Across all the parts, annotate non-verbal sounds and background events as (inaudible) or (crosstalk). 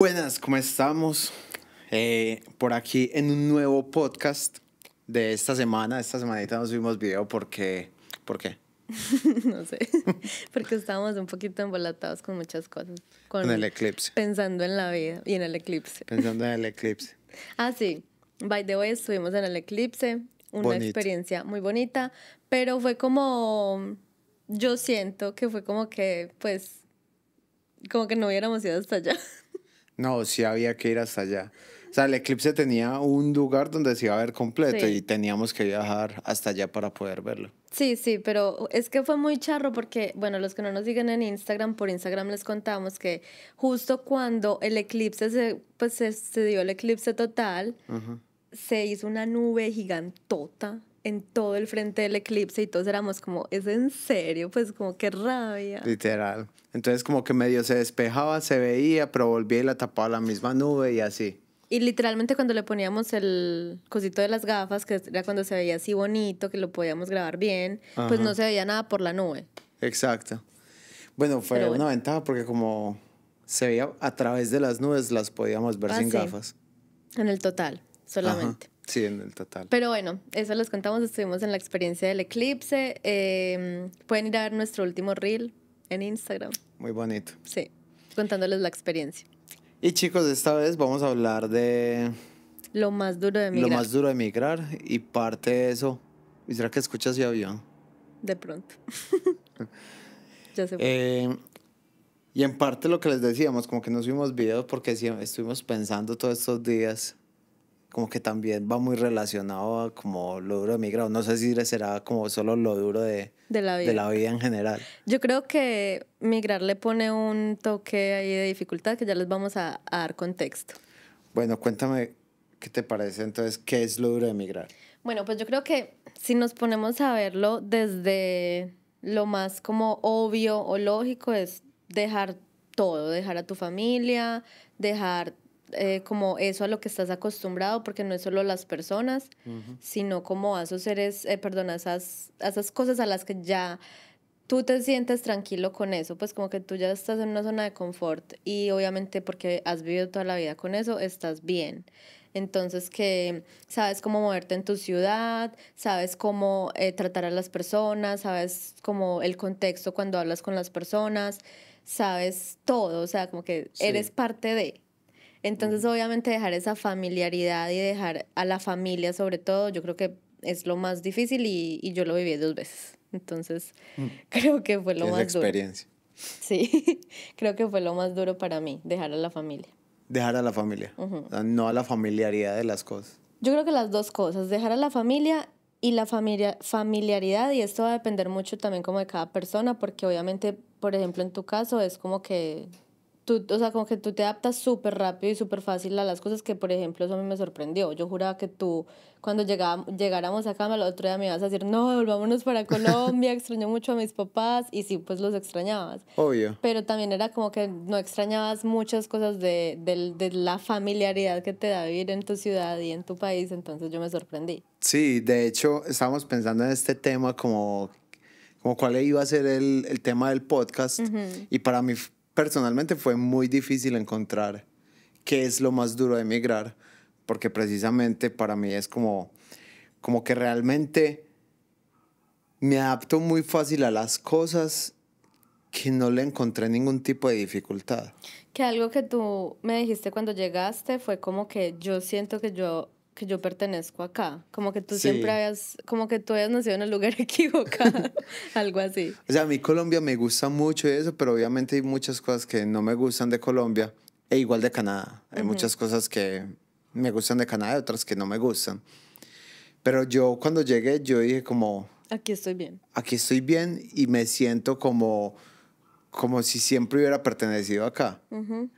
Buenas, ¿cómo estamos? Eh, por aquí en un nuevo podcast de esta semana. Esta semanita no subimos video porque... ¿Por qué? (laughs) no sé, (laughs) porque estábamos un poquito embolatados con muchas cosas. Con en el eclipse. Pensando en la vida y en el eclipse. Pensando en el eclipse. (laughs) ah, sí. By the way, estuvimos en el eclipse. Una experiencia muy bonita, pero fue como... Yo siento que fue como que, pues, como que no hubiéramos ido hasta allá. No, sí había que ir hasta allá. O sea, el eclipse tenía un lugar donde se iba a ver completo y teníamos que viajar hasta allá para poder verlo. Sí, sí, pero es que fue muy charro porque, bueno, los que no nos siguen en Instagram, por Instagram les contamos que justo cuando el eclipse, se, pues se, dio el eclipse total, se hizo una nube gigantota en todo el frente del eclipse y todos éramos como, ¿es en serio? Pues como qué rabia. Literal. Entonces como que medio se despejaba, se veía, pero volvía y la tapaba la misma nube y así. Y literalmente cuando le poníamos el cosito de las gafas, que era cuando se veía así bonito, que lo podíamos grabar bien, pues no se veía nada por la nube. Exacto. Bueno, fue una ventaja porque como se veía a través de las nubes, las podíamos ver ah, sin gafas. En el total, solamente. Sí, en el total. Pero bueno, eso les contamos, estuvimos en la experiencia del eclipse. Em, pueden ir a ver nuestro último reel en Instagram. Muy bonito. Sí, contándoles la experiencia. Y chicos, esta vez vamos a hablar de... Lo más duro de migrar. Lo más duro de emigrar y parte de eso. ¿Y será que escuchas y avión? De pronto. (laughs) ya se fue. Em, y en parte lo que les decíamos, como que no subimos videos porque estuvimos pensando todos estos días como que también va muy relacionado a como lo duro de migrar. No sé si será como solo lo duro de, la vida. en general. Yo creo que migrar le pone un toque ahí de dificultad que ya les vamos a, a dar contexto. Bueno, cuéntame qué te parece entonces, qué es lo duro de migrar. Bueno, pues yo creo que si nos ponemos a verlo desde lo más como obvio o lógico es dejar todo, dejar a tu familia, dejar eh, como eso a lo que estás acostumbrado, porque no es solo las personas, sino como a esos seres, eh, perdón, a esas, cosas a las que ya tú te sientes tranquilo con eso, pues como que tú ya estás en una zona de confort y obviamente porque has vivido toda la vida con eso, estás bien. Entonces que sabes cómo moverte en tu ciudad, sabes cómo eh, tratar a las personas, sabes como el contexto cuando hablas con las personas, sabes todo, o sea, como que eres parte de... Entonces, obviamente, dejar esa familiaridad y dejar a la familia, sobre todo, yo creo que es lo más difícil y, y yo lo viví dos veces. Entonces, mm. (laughs) creo que fue lo más experiencia? Sí, (laughs) creo que fue lo más duro para mí, dejar a la familia. Dejar a la familia, no a la familiaridad de las cosas. Yo creo que las dos cosas, dejar a la familia y la familia, familiaridad, y esto va a depender mucho también como de cada persona, porque obviamente, por ejemplo, en tu caso es como que tú, o sea, como que tú te adaptas súper rápido y súper fácil a las cosas que, por ejemplo, eso a mí me sorprendió. Yo juraba que tú, cuando llegaba, llegáramos acá, el otro día me ibas a decir, no, volvámonos para Colombia, (laughs) extraño mucho a mis papás, y sí, pues los extrañabas. Obvio. Pero también era como que no extrañabas muchas cosas de, de la familiaridad que te da vivir en tu ciudad y en tu país, entonces yo me sorprendí. Sí, de hecho, estábamos pensando en este tema como como cuál iba a ser el, el tema del podcast. Y para mí personalmente fue muy difícil encontrar qué es lo más duro de emigrar, porque precisamente para mí es como, como que realmente me adapto muy fácil a las cosas que no le encontré ningún tipo de dificultad. Que algo que tú me dijiste cuando llegaste fue como que yo siento que yo que yo pertenezco acá, como que tú siempre habías, como que tú habías nacido en el lugar (laughs) equivocado, (laughs) algo así. O sea, a mí Colombia me gusta mucho eso, pero obviamente hay muchas cosas que no me gustan de Colombia, e igual de Canadá. Hay muchas cosas que me gustan de Canadá y otras que no me gustan. Pero yo cuando llegué, yo dije como... Aquí estoy bien. Aquí estoy bien y me siento como, como si siempre hubiera pertenecido acá. Uh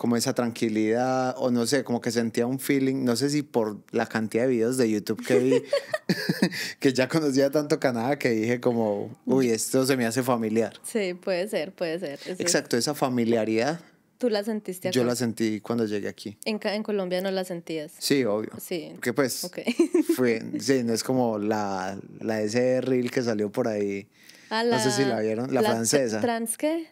como esa tranquilidad, o no sé, como que sentía un feeling, no sé si por la cantidad de videos de YouTube que vi, (laughs) (laughs) que ya conocía tanto Canadá que dije como, uy, esto se me hace familiar. Sí, puede ser, puede ser. Exacto, esa familiaridad. ¿Tú la sentiste acá? Yo la sentí cuando llegué aquí. ¿En, en Colombia no la sentías? Sí, obvio. Sí. porque pues, okay. (laughs) sí, no es como la, la que salió por ahí, ah, no sé si la vieron, la, la francesa. ¿Trans qué?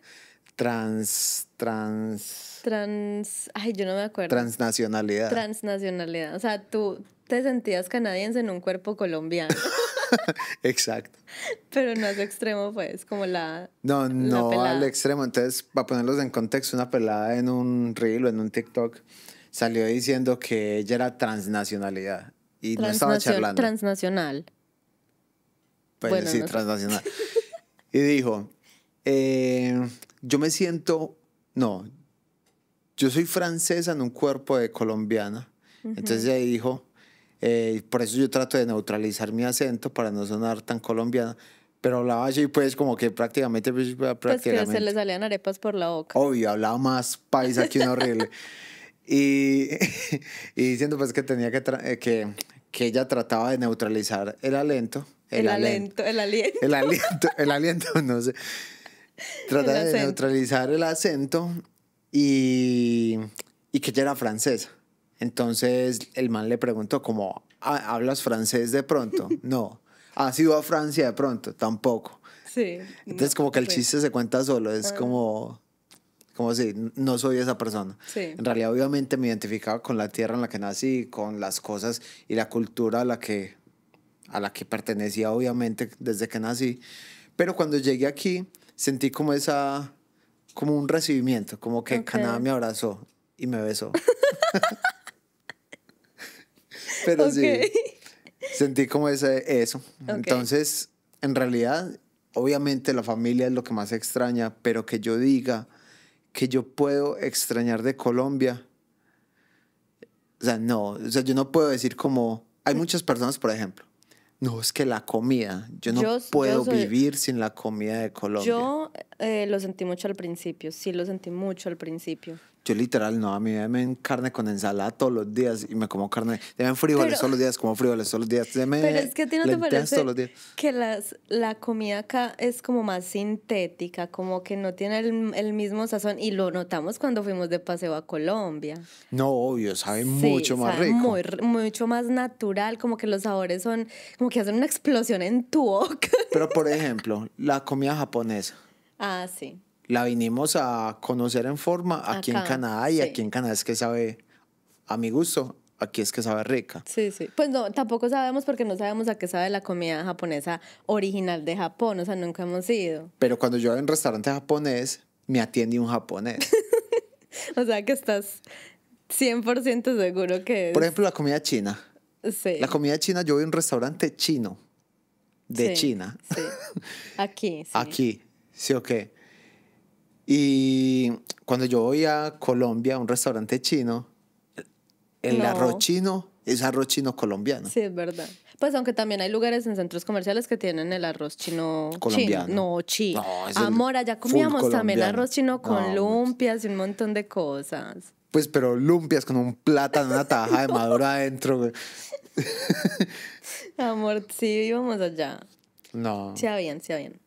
Trans, trans trans, ay, yo no me acuerdo. Transnacionalidad. Transnacionalidad. O sea, tú te sentías canadiense en un cuerpo colombiano. (laughs) Exacto. Pero no es extremo, pues, como la. No, no al extremo. Entonces, para ponerlos en contexto, una pelada en un reel o en un TikTok salió diciendo que ella era transnacionalidad y no estaba charlando. Transnacional. Pues bueno, sí, transnacional. Y dijo: eh, Yo me siento. No, yo soy francesa en un cuerpo de colombiana. Entonces ella dijo, eh, por eso yo trato de neutralizar mi acento para no sonar tan colombiana. Pero hablaba así, pues, como que prácticamente. prácticamente. Pues, pues se le salían arepas por la boca. Obvio, hablaba más paisa que un horrible. (laughs) y, (laughs) y, diciendo, pues, que tenía que, que, que ella trataba de neutralizar el alento. El, el alento, el aliento. El aliento, el aliento, no sé. Trataba de neutralizar el acento y, y que ella era francesa. Entonces el man le preguntó como, ah, ¿hablas francés de pronto? (laughs) No. ¿Has ido a Francia de pronto? Tampoco. Sí. Entonces como que el pues. chiste se cuenta solo, es como, como si no soy esa persona. En realidad obviamente me identificaba con la tierra en la que nací, con las cosas y la cultura a la que, a la que pertenecía obviamente desde que nací. Pero cuando llegué aquí sentí como esa como un recibimiento, como que Canadá me abrazó y me besó. (laughs) Pero sí, sentí como ese, eso. Entonces, en realidad, obviamente la familia es lo que más extraña, pero que yo diga que yo puedo extrañar de Colombia, o sea, no, o sea, yo no puedo decir como, hay muchas personas, por ejemplo, no, es que la comida. Yo no puedo vivir sin la comida de Colombia. Yo eh, lo sentí mucho al principio, sí lo sentí mucho al principio. Yo literal, no, a mí me carne con ensalada todos los días y me como carne, deben frijoles pero, todos los días, como frijoles todos los días, deme Pero es que a ti no te parece que las, la comida acá es como más sintética, como que no tiene el, mismo sazón y lo notamos cuando fuimos de paseo a Colombia. No, obvio, sabe mucho más rico. mucho más natural, como que los sabores son, como que hacen una explosión en tu boca. Pero por (laughs) ejemplo, la comida japonesa. Ah, sí la vinimos a conocer en forma aquí en Canadá y aquí en Canadá es que sabe, a mi gusto, aquí es que sabe rica. Sí, sí. Pues no, tampoco sabemos porque no sabemos a qué sabe la comida japonesa original de Japón, o sea, nunca hemos ido. Pero cuando yo voy a un restaurante japonés, me atiende un japonés. (laughs) o sea que estás 100% seguro que es. Por ejemplo, la comida china. Sí. La comida china, yo voy a un restaurante chino. De China. Sí. (laughs) Aquí, sí. Aquí, sí o qué. Y cuando yo voy a Colombia, a un restaurante chino, el arroz chino es arroz chino colombiano. Sí, es verdad. Pues aunque también hay lugares en centros comerciales que tienen el arroz chino colombiano. No, chi. Amor, allá comíamos también arroz chino con pues. lumpias y un montón de cosas. Pues pero lumpias con un plátano, una taja de (laughs) madura adentro. Amor, sí, íbamos allá. No. Sí, bien, sí, bien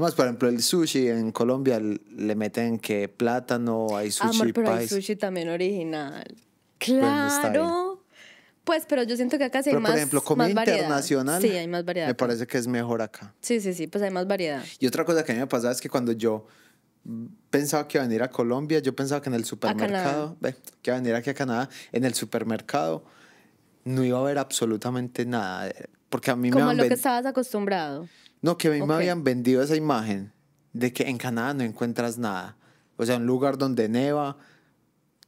más, por ejemplo, el sushi en Colombia le meten que plátano, hay sushi Amor, pero hay sushi también original. Claro. Pues, pero yo siento que acá sí hay pero, más. Por ejemplo, comida internacional. Sí, hay más variedad. Me parece que es mejor acá. Sí, sí, sí, pues hay más variedad. Y otra cosa que a mí me pasaba es que cuando yo pensaba que iba a venir a Colombia, yo pensaba que en el supermercado, que iba a venir aquí a Canadá, en el supermercado no iba a haber absolutamente nada. Porque a mí Como Como lo que estabas acostumbrado. No, que a mí me habían vendido esa imagen de que en Canadá no encuentras nada. O sea, un lugar donde neva,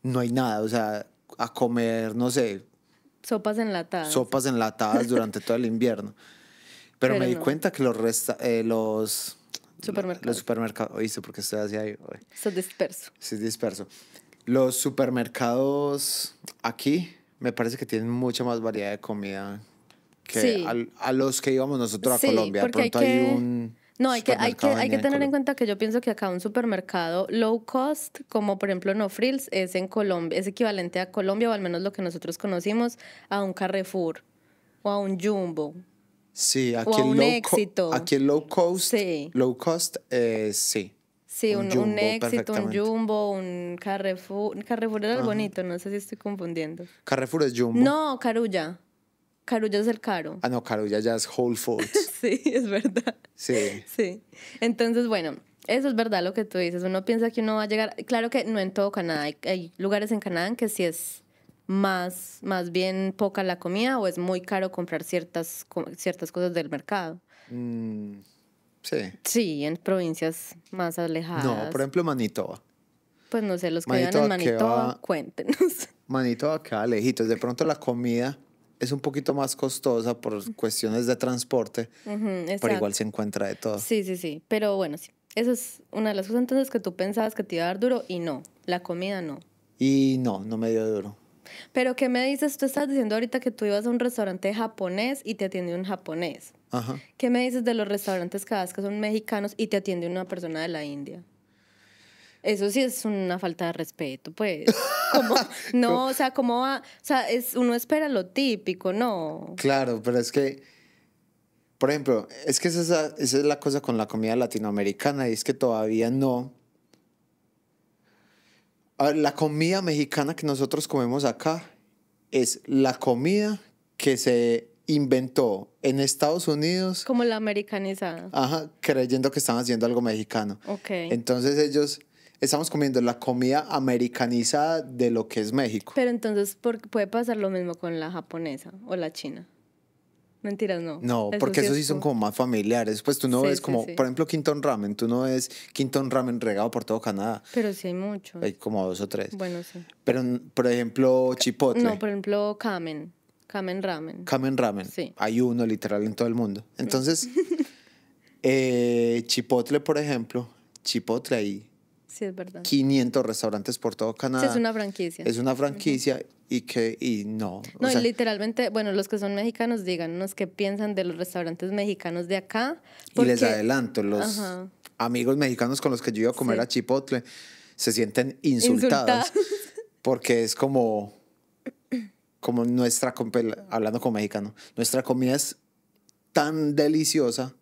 no hay nada. O sea, a comer, no sé. Sopas enlatadas. Sopas enlatadas durante todo el invierno. Pero, me di cuenta que los, resta, eh, los Supermercados. Los supermercados. Oíste, porque estoy así ahí. se disperso. Sí, disperso. Los supermercados aquí me parece que tienen mucha más variedad de comida a los que íbamos nosotros a Colombia. pronto hay, un. No, hay que, hay tener en, cuenta que yo pienso que acá un supermercado low cost, como por ejemplo No Frills, es en Colombia, es equivalente a Colombia, o al menos lo que nosotros conocimos, a un Carrefour o a un Jumbo. Sí, aquí, a un low éxito. aquí el low cost, sí. low cost eh, sí. Sí, un, jumbo, un éxito, un jumbo, un Carrefour. Carrefour era el bonito, no sé si estoy confundiendo. Carrefour es jumbo. No, Carulla. Carulla es el caro. Ah, no, Carulla ya es Whole Foods. (laughs) sí, es verdad. Sí. Sí. Entonces, bueno, eso es verdad lo que tú dices. Uno piensa que uno va a llegar. Claro que no en todo Canadá. Hay, lugares en Canadá en que sí es más, más bien poca la comida o es muy caro comprar ciertas, ciertas cosas del mercado. Mm, sí. Sí, en provincias más alejadas. No, por ejemplo, Manitoba. Pues no sé, los que vivan en Manitoba, cuéntenos. Manitoba queda lejitos. De pronto la comida es un poquito más costosa por cuestiones de transporte, pero igual se encuentra de todo. Sí, sí, sí. Pero bueno, sí. Esa es una de las cosas entonces que tú pensabas que te iba a dar duro y no. La comida no. Y no, no me dio duro. Pero ¿qué me dices? Tú estás diciendo ahorita que tú ibas a un restaurante japonés y te atiende un japonés. Ajá. ¿Qué me dices de los restaurantes que vez que son mexicanos y te atiende una persona de la India? Eso sí es una falta de respeto, pues. (laughs) No, o sea, ¿cómo va? O sea, es, uno espera lo típico, ¿no? Claro, pero es que, por ejemplo, es que esa es, la, cosa con la comida latinoamericana y es que todavía no. la comida mexicana que nosotros comemos acá es la comida que se inventó en Estados Unidos. Como la americanizada. Ajá, creyendo que estaban haciendo algo mexicano. Ok. Entonces ellos estamos comiendo la comida americanizada de lo que es México. Pero entonces puede pasar lo mismo con la japonesa o la china. Mentiras, no. No, porque esos sí son como más familiares. Pues tú no es ves como, por ejemplo, Quinton Ramen. Tú no ves Quinton Ramen regado por todo Canadá. Pero sí hay muchos. Hay como dos o tres. Bueno, sí. Pero, por ejemplo, Chipotle. No, por ejemplo, Kamen. Kamen Ramen. Kamen Ramen. Sí. Hay uno literal en todo el mundo. Entonces, (laughs) eh, Chipotle, por ejemplo. Chipotle ahí Sí, es verdad. 500 restaurantes por todo Canadá. es una franquicia. Es una franquicia y que y no. No, y literalmente, bueno, los que son mexicanos díganos qué piensan de los restaurantes mexicanos de acá. Y les adelanto, los amigos mexicanos con los que yo iba a comer a Chipotle se sienten insultados, (laughs) porque es como como nuestra hablando como mexicano, nuestra comida es tan deliciosa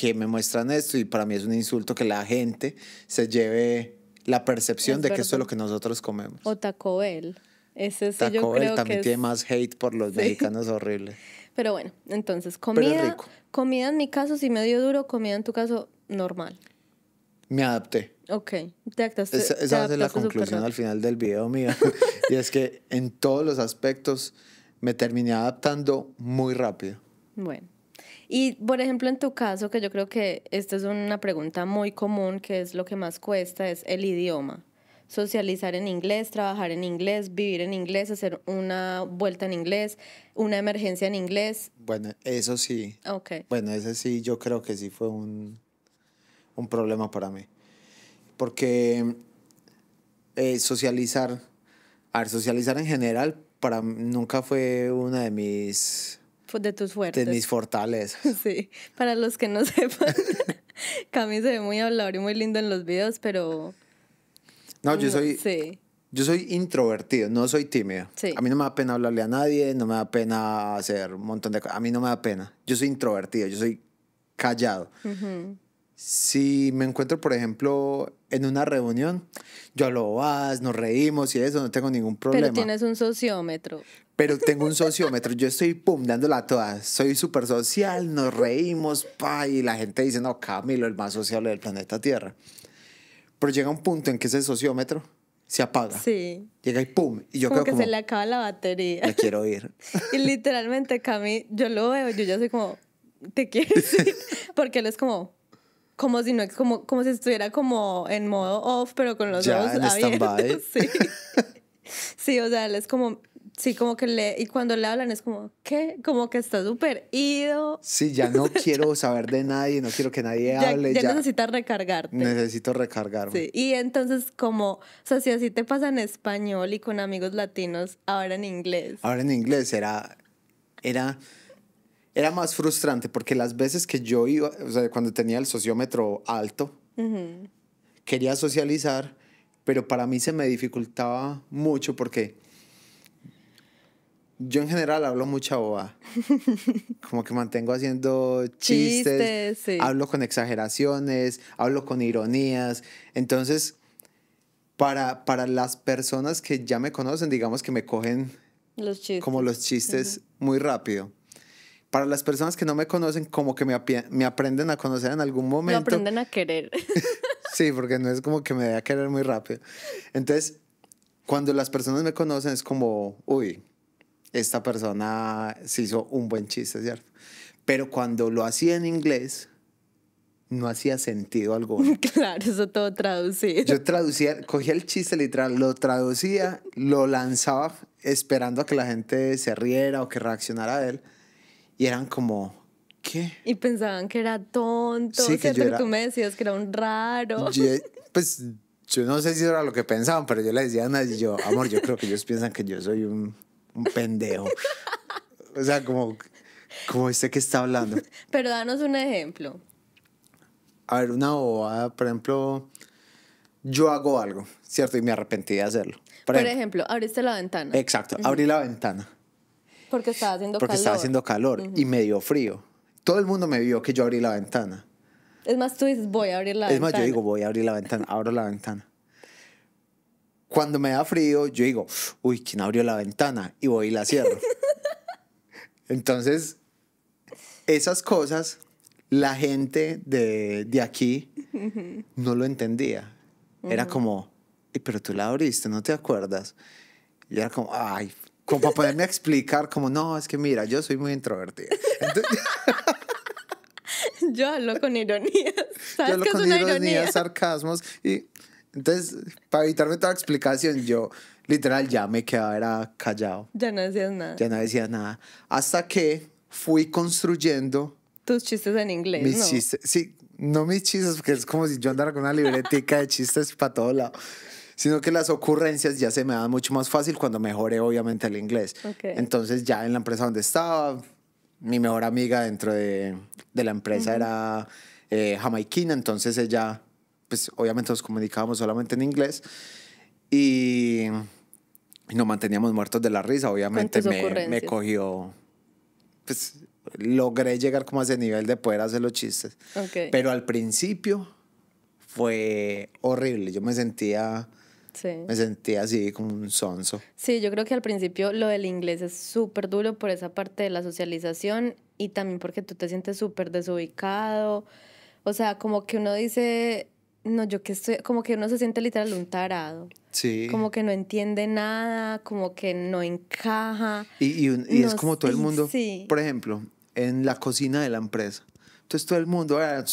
que me muestran esto? Y para mí es un insulto que la gente se lleve la percepción de que eso es lo que nosotros comemos. O Taco Bell. Ese Taco Bell también tiene más hate por los (laughs) mexicanos horribles. Pero bueno, entonces, comida, en mi caso sí medio duro, comida en tu caso normal. Me adapté. Ok, te Es, esa la conclusión al final del video mío. (laughs) y es que en todos los aspectos me terminé adaptando muy rápido. Bueno. Y, por ejemplo, en tu caso, que yo creo que esta es una pregunta muy común, que es lo que más cuesta, es el idioma. Socializar en inglés, trabajar en inglés, vivir en inglés, hacer una vuelta en inglés, una emergencia en inglés. Bueno, eso sí. Ok. Bueno, ese sí, yo creo que sí fue un, problema para mí. Porque eh, socializar, a ver, socializar en general, para nunca fue una de mis de tus fuertes. De mis (laughs) fortales. Sí, para los que no (laughs) sepan, mí se ve muy hablador y muy lindo en los videos, pero... No, yo mm, soy... Sí. Yo soy introvertido, no soy tímido. Sí. A mí no me da pena hablarle a nadie, no me da pena hacer un montón de cosas. A mí no me da pena. Yo soy introvertido, yo soy callado. Si me encuentro, por ejemplo, en una reunión, yo lo vas, nos reímos y eso, no tengo ningún problema. Pero tienes un sociómetro. Pero tengo un sociómetro, yo estoy pum, dándola toda. Soy súper social, nos reímos, pa, y la gente dice, no, Camilo, el más sociable del planeta Tierra. Pero llega un punto en que ese sociómetro se apaga. Sí. Llega y pum. Y yo como creo que se le acaba la batería. Me quiero ir. (laughs) Y literalmente, Cami, yo lo veo, yo ya soy como, te quieres (laughs) ir? Porque él es como, como si no, como, como si estuviera como en modo off, pero con los ya, ojos en abiertos. (laughs) Sí. sí, o sea, él es como, Sí, como que le, y cuando le hablan es como, ¿qué? Como que está súper ido. Sí, ya no (laughs) quiero saber de nadie, no quiero que nadie hable. Ya, ya, necesitas recargarte. Necesito recargarme. Sí, y entonces como, o sea, si así te pasa en español y con amigos latinos, ahora en inglés. Ahora en inglés era, era, era más frustrante porque las veces que yo iba, o sea, cuando tenía el sociómetro alto, quería socializar, pero para mí se me dificultaba mucho porque yo en general hablo mucha boba. (laughs) Como que mantengo haciendo chistes, hablo con exageraciones, hablo con ironías. Entonces, para, para las personas que ya me conocen, digamos que me cogen como los chistes muy rápido. Para las personas que no me conocen, como que me, me aprenden a conocer en algún momento. Me aprenden a querer. (laughs) sí, porque no es como que me dé a querer muy rápido. Entonces, cuando las personas me conocen, es como, uy, esta persona se hizo un buen chiste, ¿cierto? Pero cuando lo hacía en inglés, no hacía sentido alguno. (laughs) Claro, eso todo traducido. Yo traducía, cogía el chiste literal, lo traducía, lo lanzaba esperando a que la gente se riera o que reaccionara a él. Y eran como, ¿qué? Y pensaban que era tonto, que yo era... tú me decías que era un raro. (laughs) pues yo no sé si era lo que pensaban, pero yo le decía a nadie, yo, amor, yo creo que ellos piensan que yo soy un un pendejo. o sea, como, como este que está hablando. Pero danos un ejemplo. A ver, una bobada, por ejemplo, yo hago algo, ¿cierto? Y me arrepentí de hacerlo. Por, ejemplo, abriste la ventana. Exacto, abrí la ventana. Porque estaba haciendo calor. Porque estaba haciendo calor y me dio frío. Todo el mundo me vio que yo abrí la ventana. Es más, tú dices, voy a abrir la ventana. Es más, yo digo, voy a abrir la ventana, abro la ventana cuando me da frío, yo digo, uy, ¿quién abrió la ventana? Y voy y la cierro. (laughs) Entonces, esas cosas, la gente de, aquí no lo entendía. Era como, pero tú la abriste, ¿no te acuerdas? Y era como, ay, como para poderme explicar, como, no, es que mira, yo soy muy introvertida. (laughs) yo hablo con ironía. ¿Sabes que es una ironía? sarcasmos y entonces, para evitarme toda explicación, yo literal ya me quedaba callado. Ya no decías nada. Ya no decía nada. Hasta que fui construyendo... Tus chistes en inglés, mis chistes, sí, no mis chistes, porque es como si yo andara con una libretica de chistes para todo lado, sino que las ocurrencias ya se me dan mucho más fácil cuando mejoré obviamente el inglés. Entonces ya en la empresa donde estaba, mi mejor amiga dentro de, de la empresa era eh, jamaiquina, entonces ella pues obviamente nos comunicábamos solamente en inglés y, nos manteníamos muertos de la risa. Obviamente me, me cogió, pues logré llegar como a ese nivel de poder hacer los chistes. Pero al principio fue horrible. Yo me sentía... Me sentía así como un sonso. Sí, yo creo que al principio lo del inglés es súper duro por esa parte de la socialización y también porque tú te sientes súper desubicado. O sea, como que uno dice, no, yo que estoy, como que uno se siente literal un tarado. Sí. Como que no entiende nada, como que no encaja. Y, y, es como todo el mundo, por ejemplo, en la cocina de la empresa. Entonces todo el mundo... Ah,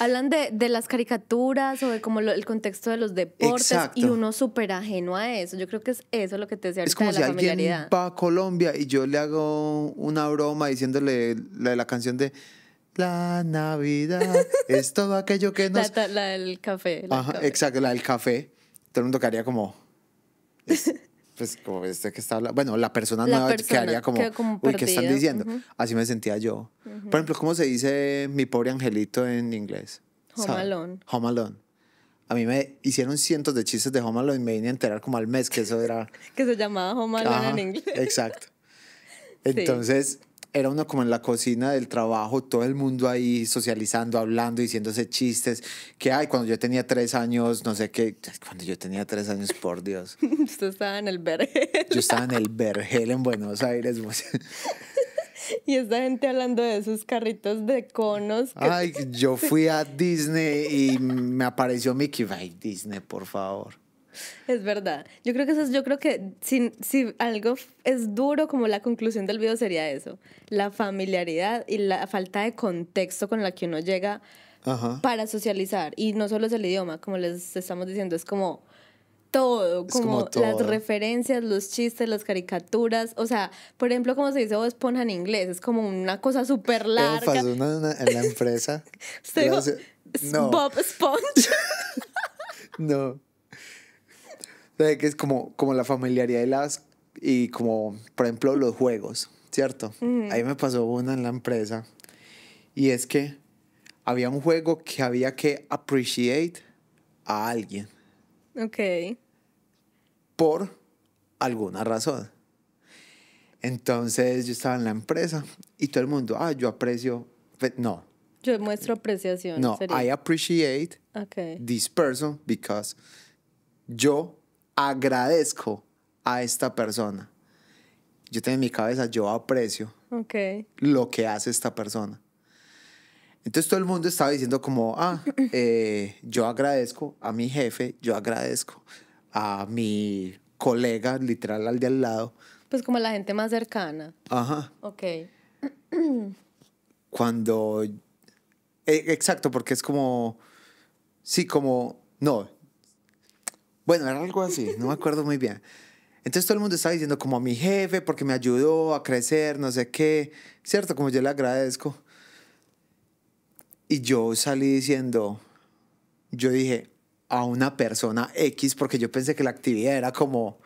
hablan de, de, de, las caricaturas o de como el contexto de los deportes Exacto. y uno súper ajeno a eso. Yo creo que es eso lo que te decía. Es como de la si alguien va a Colombia y yo le hago una broma diciéndole la, la canción de... La Navidad es todo aquello que (laughs) nos... La, la del café. exacto, la del café. Todo el mundo quedaría como... (laughs) pues como este que está hablando. Bueno, la persona nueva persona quedaría como... como uy, ¿qué están diciendo? Así me sentía yo. Por ejemplo, ¿cómo se dice mi pobre angelito en inglés? Home Alone. Home Alone. A mí me hicieron cientos de chistes de Home Alone y me vine a enterar como al mes que eso era... (laughs) que se llamaba Home Alone en inglés. Exacto. Entonces era uno como en la cocina del trabajo, todo el mundo ahí socializando, hablando, diciéndose chistes. Que, ay, cuando yo tenía tres años, no sé qué, cuando yo tenía tres años, por Dios. (laughs) Usted estaba en el vergel. Yo estaba en el vergel en Buenos Aires. (laughs) Y esta gente hablando de esos carritos de conos. Ay, (laughs) yo fui a Disney y me apareció Mickey. Ay, Disney, por favor. Es verdad. Yo creo que eso yo creo que si, algo es duro, como la conclusión del video sería eso, la familiaridad y la falta de contexto con la que uno llega para socializar. Y no solo es el idioma, como les estamos diciendo, es como todo, como, las referencias, los chistes, las caricaturas. O sea, por ejemplo, como se dice Bob oh, Esponja en inglés, es como una cosa súper larga. en, la (laughs) empresa. Bob Esponja. (laughs) no que es como, como la familiaridad y las y como por ejemplo los juegos, ¿cierto? Ahí me pasó una en la empresa y es que había un juego que había que appreciate a alguien. Ok. Por alguna razón. Entonces yo estaba en la empresa y todo el mundo, ah, yo aprecio, no. Yo muestro apreciación. No, I appreciate okay. this person because yo agradezco a esta persona. Yo tengo en mi cabeza, yo aprecio lo que hace esta persona. Entonces todo el mundo estaba diciendo como, ah, (clears throat) eh, yo agradezco a mi jefe, yo agradezco a mi colega, literal al de al lado. Pues como la gente más cercana. Ajá. Ok. (clears throat) Cuando... Eh, exacto, porque es como... Sí, como... No, bueno, era algo así, no me acuerdo muy bien. Entonces todo el mundo estaba diciendo como a mi jefe porque me ayudó a crecer, no sé qué, ¿cierto? Como yo le agradezco. Y yo salí diciendo, yo dije a una persona X porque yo pensé que la actividad era como,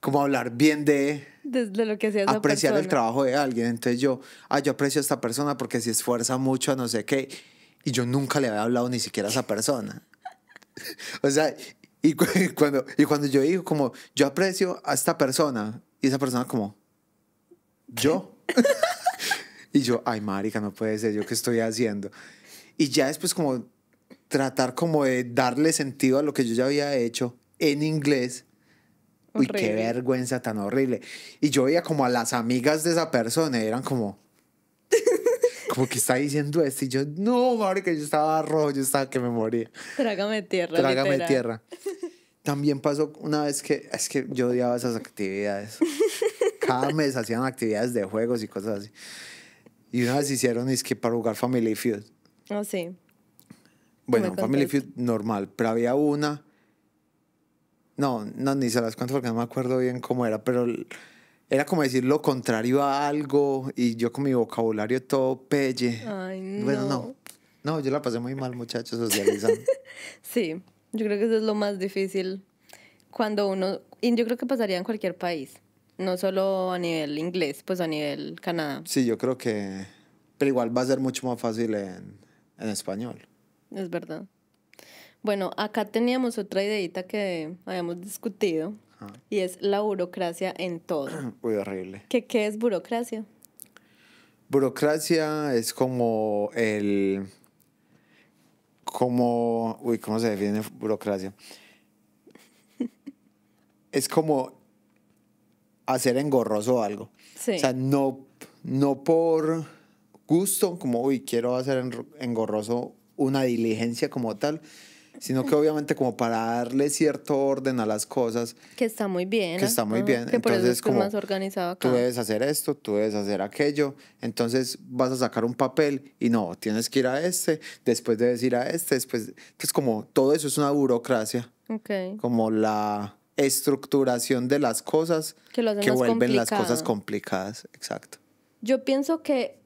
como hablar bien de... Desde lo que Apreciar el trabajo de alguien. Entonces yo, ah, yo aprecio a esta persona porque se esfuerza mucho no sé qué. Y yo nunca le había hablado ni siquiera a esa persona. (laughs) O sea, y (laughs) cuando, y cuando yo digo, como, yo aprecio a esta persona, y esa persona, como, yo. (laughs) y yo, ay, marica, no puede ser, yo qué estoy haciendo. Y ya después, como, tratar como de darle sentido a lo que yo ya había hecho en inglés. Uy, qué vergüenza tan horrible. Y yo veía como a las amigas de esa persona, eran como, (laughs) como que está diciendo esto. Y yo, no, que yo estaba rojo, yo estaba que me moría. Trágame tierra. Trágame tierra. (laughs) También pasó una vez que, es que yo odiaba esas actividades. Cada mes hacían actividades de juegos y cosas así. Y una vez hicieron, es que para jugar Family Feud. Ah, sí. Bueno, Family Feud normal, pero había una. No, no, ni se las cuento porque no me acuerdo bien cómo era, pero era como decir lo contrario a algo y yo con mi vocabulario todo pelle. Ay, no. Bueno, no. No, yo la pasé muy mal, muchachos, socializando. (laughs) sí, yo creo que eso es lo más difícil cuando uno, y yo creo que pasaría en cualquier país, no solo a nivel inglés, pues a nivel Canadá. Sí, yo creo que, pero igual va a ser mucho más fácil en, en español. Es verdad. Bueno, acá teníamos otra ideita que habíamos discutido, y es la burocracia en todo. Muy (clears throat) horrible. ¿Qué, es burocracia? Burocracia es como el... Como... Uy, ¿cómo se define burocracia? (laughs) es como hacer engorroso algo. O sea, no, no por gusto, como, uy, quiero hacer engorroso una diligencia como tal, sino que obviamente como para darle cierto orden a las cosas. Que está muy bien. Que está muy bien. Que entonces, por eso es como más organizado tú debes hacer esto, tú debes hacer aquello, entonces vas a sacar un papel y no, tienes que ir a este, después debes ir a este, después, pues como todo eso es una burocracia. Ok. Como la estructuración de las cosas que, lo que vuelven las cosas complicadas, exacto. Yo pienso que,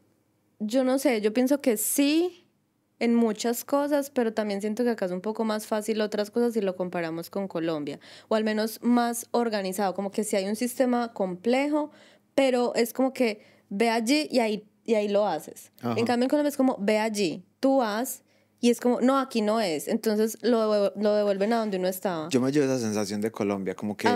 yo no sé, yo pienso que sí en muchas cosas, pero también siento que acá es un poco más fácil otras cosas si lo comparamos con Colombia, o al menos más organizado, como que si hay un sistema complejo, pero es como que ve allí y ahí, y ahí lo haces. En cambio en Colombia es como ve allí, tú haces y es como, no, aquí no es. Entonces lo, lo devuelven a donde uno estaba. Yo me llevo esa sensación de Colombia, como que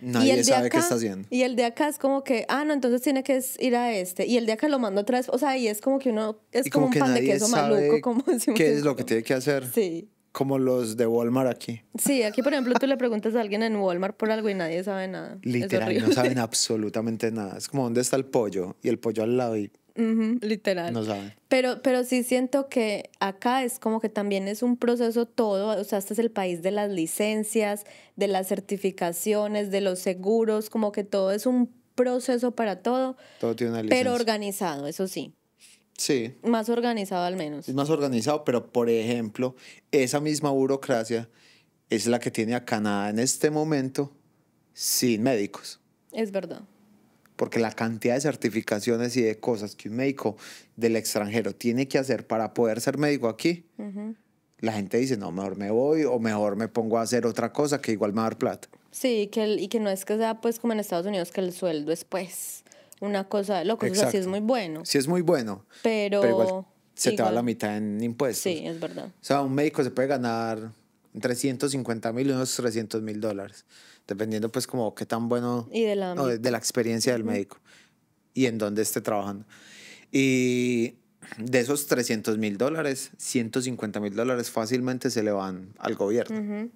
nadie sabe qué está haciendo. Y el de acá es como que, ah, no, entonces tiene que ir a este. Y el de acá lo mando otra vez. O sea, y es como que uno es como, un pan de queso maluco. Como (laughs) ¿Qué es lo que tiene que hacer? Sí. Como los de Walmart aquí. Sí, aquí por ejemplo tú le preguntas a alguien en Walmart por algo y nadie sabe nada. Literal, no saben (laughs) absolutamente nada. Es como, ¿dónde está el pollo? Y el pollo al lado y literal. No saben. Pero, pero sí siento que acá es como que también es un proceso todo, o sea, este es el país de las licencias, de las certificaciones, de los seguros, como que todo es un proceso para todo. Todo tiene una licencia. Pero organizado, eso sí. Sí. Más organizado al menos. Es más organizado, pero por ejemplo, esa misma burocracia es la que tiene a Canadá en este momento sin médicos. Es verdad porque la cantidad de certificaciones y de cosas que un médico del extranjero tiene que hacer para poder ser médico aquí, la gente dice, no, mejor me voy o mejor me pongo a hacer otra cosa que igual me va a dar plata. Sí, que y que no es que sea pues como en Estados Unidos que el sueldo es pues una cosa de locos, o sea, sí es muy bueno. Sí es muy bueno, pero, se te va la mitad en impuestos. Sí, es verdad. O sea, un médico se puede ganar entre 150 mil y unos 300 mil dólares dependiendo pues como qué tan bueno y de la, de la experiencia del médico y en dónde esté trabajando. Y de esos 300 mil dólares, 150 mil dólares fácilmente se le van al gobierno.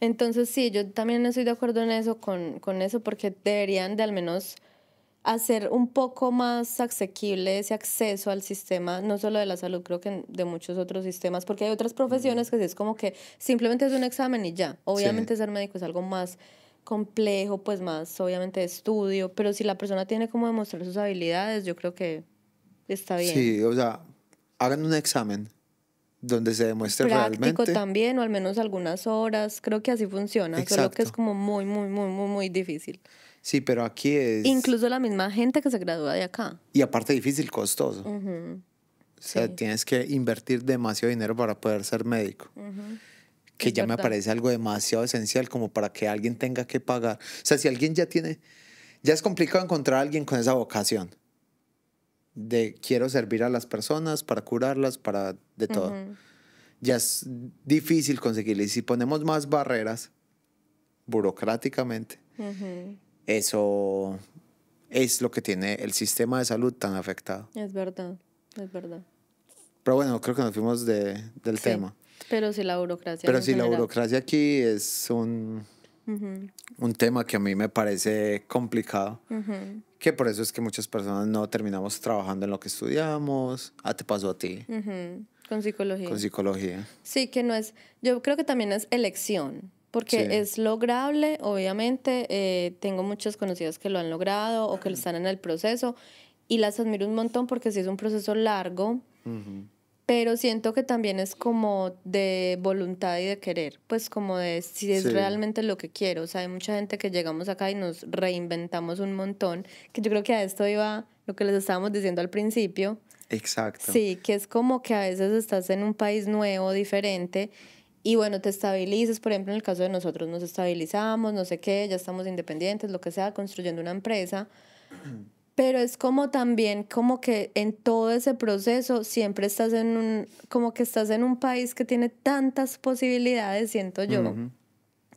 Entonces sí, yo también estoy de acuerdo en eso, con, con eso, porque deberían de al menos hacer un poco más asequible ese acceso al sistema, no solo de la salud, creo que de muchos otros sistemas, porque hay otras profesiones que es como que simplemente es un examen y ya. Obviamente ser médico es algo más complejo, pues más obviamente de estudio, pero si la persona tiene como demostrar sus habilidades, yo creo que está bien. Sí, o sea, hagan un examen donde se demuestre Práctico también, o al menos algunas horas, creo que así funciona, Exacto. solo que es como muy, muy, muy, muy, muy difícil. Sí, pero aquí es... Incluso la misma gente que se gradúa de acá. Y aparte difícil, costoso. O sea, tienes que invertir demasiado dinero para poder ser médico. Uh que ya me parece algo demasiado esencial como para que alguien tenga que pagar. O sea, si alguien ya tiene, ya es complicado encontrar a alguien con esa vocación de quiero servir a las personas, para curarlas, para de todo. Ya es difícil conseguirlo. Y si ponemos más barreras burocráticamente, eso es lo que tiene el sistema de salud tan afectado. Es verdad, es verdad. Pero bueno, creo que nos fuimos de, del sí. tema. Pero si la burocracia. Pero si la burocracia aquí es un, un tema que a mí me parece complicado, que por eso es que muchas personas no terminamos trabajando en lo que estudiamos. Ah, te pasó a ti. Con psicología. Con psicología. Sí, que no es, yo creo que también es elección, porque es lograble, obviamente, eh, tengo muchos conocidos que lo han logrado o que están en el proceso y las admiro un montón porque sí es un proceso largo pero siento que también es como de voluntad y de querer, pues como de si es realmente lo que quiero. O sea, hay mucha gente que llegamos acá y nos reinventamos un montón, que yo creo que a esto iba lo que les estábamos diciendo al principio. Exacto. Sí, que es como que a veces estás en un país nuevo, diferente, y bueno, te estabilizas, por ejemplo, en el caso de nosotros nos estabilizamos, no sé qué, ya estamos independientes, lo que sea, construyendo una empresa pero es como también como que en todo ese proceso siempre estás en un como que estás en un país que tiene tantas posibilidades siento yo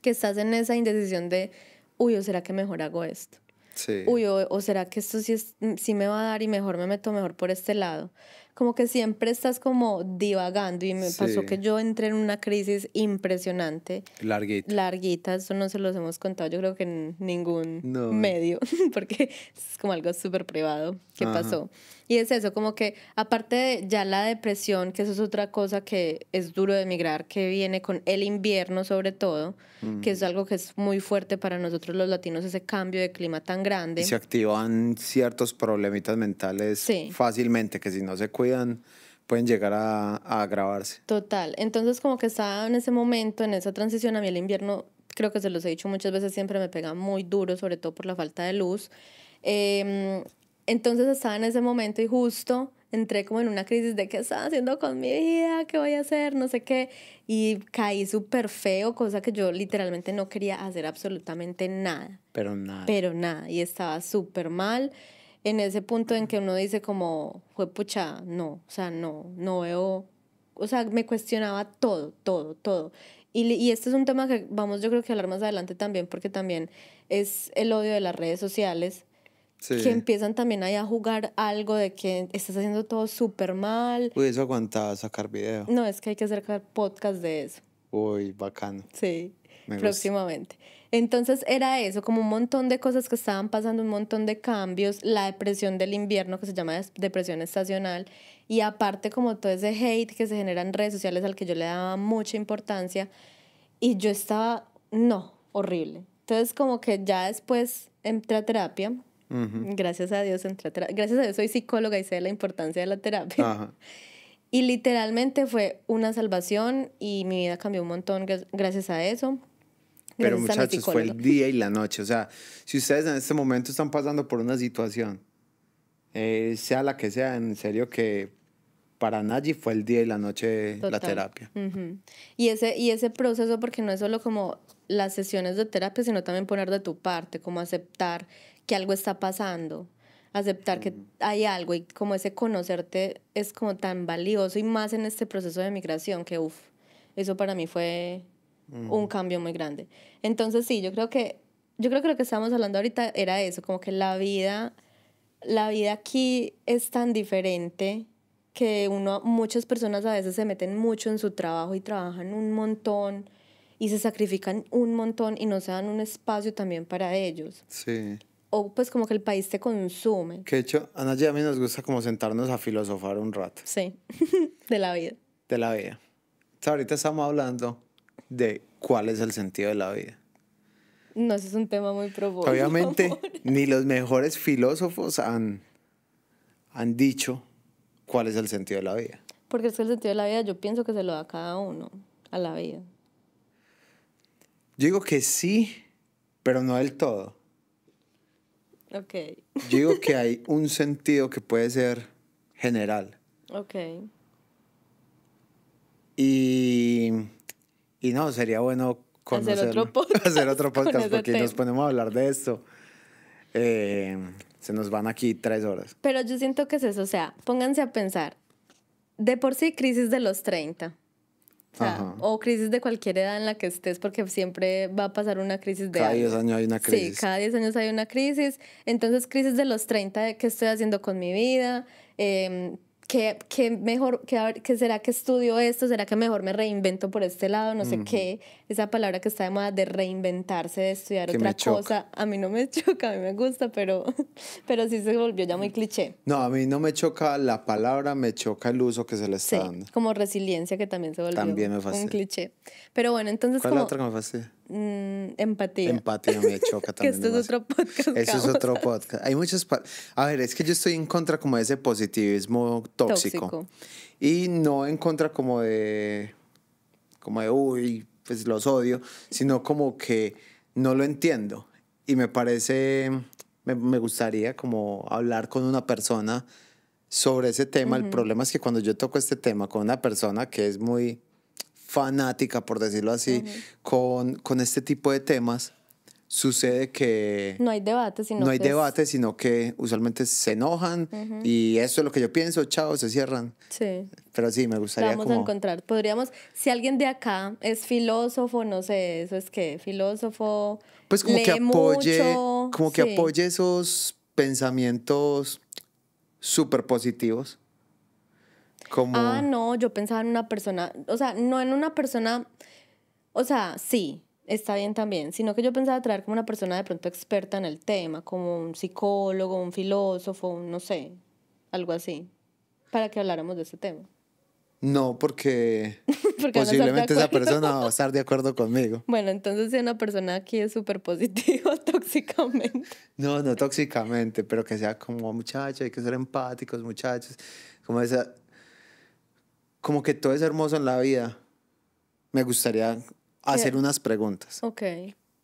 que estás en esa indecisión de uy o será que mejor hago esto sí. uy o, será que esto sí, es, mm, sí me va a dar y mejor me meto mejor por este lado como que siempre estás como divagando y me pasó que yo entré en una crisis impresionante. Larguita. Larguita, eso no se los hemos contado yo creo que en ningún medio, (laughs) porque es como algo súper privado que pasó. Y es eso, como que aparte de ya la depresión, que eso es otra cosa que es duro de emigrar, que viene con el invierno sobre todo, que es algo que es muy fuerte para nosotros los latinos, ese cambio de clima tan grande. Y se activan ciertos problemitas mentales fácilmente, que si no se cuidan pueden llegar a, agravarse. Total, entonces como que estaba en ese momento, en esa transición, a mí el invierno, creo que se los he dicho muchas veces, siempre me pega muy duro, sobre todo por la falta de luz. Eh, entonces estaba en ese momento y justo entré como en una crisis de qué estaba haciendo con mi vida, qué voy a hacer, no sé qué. Y caí súper feo, cosa que yo literalmente no quería hacer absolutamente nada. Pero nada. Pero nada. Y estaba súper mal en ese punto en que uno dice como, fue pucha, no, o sea, no, no veo, o sea, me cuestionaba todo, todo, todo. Y, y este es un tema que vamos yo creo que hablar más adelante también, porque también es el odio de las redes sociales que empiezan también ahí a jugar algo de que estás haciendo todo súper mal. Uy, eso aguantaba sacar video. No, es que hay que hacer podcast de eso. Uy, bacano. Sí, próximamente. Entonces era eso, como un montón de cosas que estaban pasando, un montón de cambios, la depresión del invierno que se llama depresión estacional y aparte como todo ese hate que se genera en redes sociales al que yo le daba mucha importancia y yo estaba, no, horrible. Entonces como que ya después entré a terapia Gracias a Dios entré Gracias a Dios soy psicóloga y sé la importancia de la terapia. Y literalmente fue una salvación y mi vida cambió un montón gracias a eso. Pero muchachos, fue el día y la noche. O sea, si ustedes en este momento están pasando por una situación, eh, sea la que sea, en serio que para Nagy fue el día y la noche la terapia. y, ese, y ese proceso, porque no es solo como las sesiones de terapia, sino también poner de tu parte, como aceptar que algo está pasando, aceptar que hay algo y como ese conocerte es como tan valioso y más en este proceso de migración que, uff, eso para mí fue un cambio muy grande. Entonces sí, yo creo que, yo creo que lo que estábamos hablando ahorita era eso, como que la vida, la vida aquí es tan diferente que uno, muchas personas a veces se meten mucho en su trabajo y trabajan un montón y se sacrifican un montón y no se dan un espacio también para ellos. Sí o pues como que el país te consume. Que hecho, a Y a mí nos gusta como sentarnos a filosofar un rato. Sí, (laughs) de la vida. De la vida. ahorita estamos hablando de cuál es el sentido de la vida. No, ese es un tema muy profundo. Obviamente, ni los mejores filósofos han, han dicho cuál es el sentido de la vida. Porque es que el sentido de la vida yo pienso que se lo da cada uno a la vida. Yo digo que sí, pero no del todo. Ok. digo que hay un sentido que puede ser general. Ok. Y, y no, sería bueno hacer otro (laughs) podcast, hacer otro porque nos ponemos a hablar de esto. Eh, se nos van aquí tres horas. Pero yo siento que es eso, o sea, pónganse a pensar, de por sí crisis de los 30. O, crisis de cualquier edad en la que estés, porque siempre va a pasar una crisis de... Cada 10 años. hay una crisis. Sí, cada 10 años hay una crisis. Entonces, crisis de los 30, ¿qué estoy haciendo con mi vida? Em, ¿Qué, mejor, qué, será que estudio esto? ¿Será que mejor me reinvento por este lado? No sé qué. Esa palabra que está de de reinventarse, de estudiar otra cosa. A mí no me (laughs) choca, a mí me gusta, pero, (laughs) pero sí se volvió ya muy cliché. No, a mí no me choca la palabra, me choca el uso que se le está sí, dando. Como resiliencia, que también se volvió un cliché. Pero bueno, entonces. ¿Cuál la otra que me fascina? Mm, empatía. Empatía me (laughs) choca también. que esto es otro podcast. Eso es otro podcast. Hay muchas... A ver, es que yo estoy en contra como de ese positivismo tóxico. tóxico. Y no en contra como de... Como de, uy, pues los odio, sino como que no lo entiendo. Y me parece... Me, gustaría como hablar con una persona sobre ese tema. El problema es que cuando yo toco este tema con una persona que es muy fanática, por decirlo así, con, con este tipo de temas, sucede que... No hay debate, sino No hay que debate, sino que usualmente se enojan y eso es lo que yo pienso, chao, se cierran. Sí. Pero sí, me gustaría Vamos a encontrar, podríamos, si alguien de acá es filósofo, no sé, eso es que, filósofo, Pues como que apoye, como que apoye esos pensamientos súper positivos. Ah, no, yo pensaba en una persona, o sea, no en una persona, o sea, sí, está bien también, sino que yo pensaba traer como una persona de pronto experta en el tema, como un psicólogo, un filósofo, no sé, algo así, para que habláramos de ese tema. No, porque, (laughs) posiblemente esa persona va a estar de acuerdo conmigo. (laughs) Bueno, entonces si una persona aquí es súper positiva (laughs) tóxicamente. No, no tóxicamente, pero que sea como muchachos, hay que ser empáticos, muchachos, como esa, como que todo es hermoso en la vida, me gustaría hacer unas preguntas. Ok.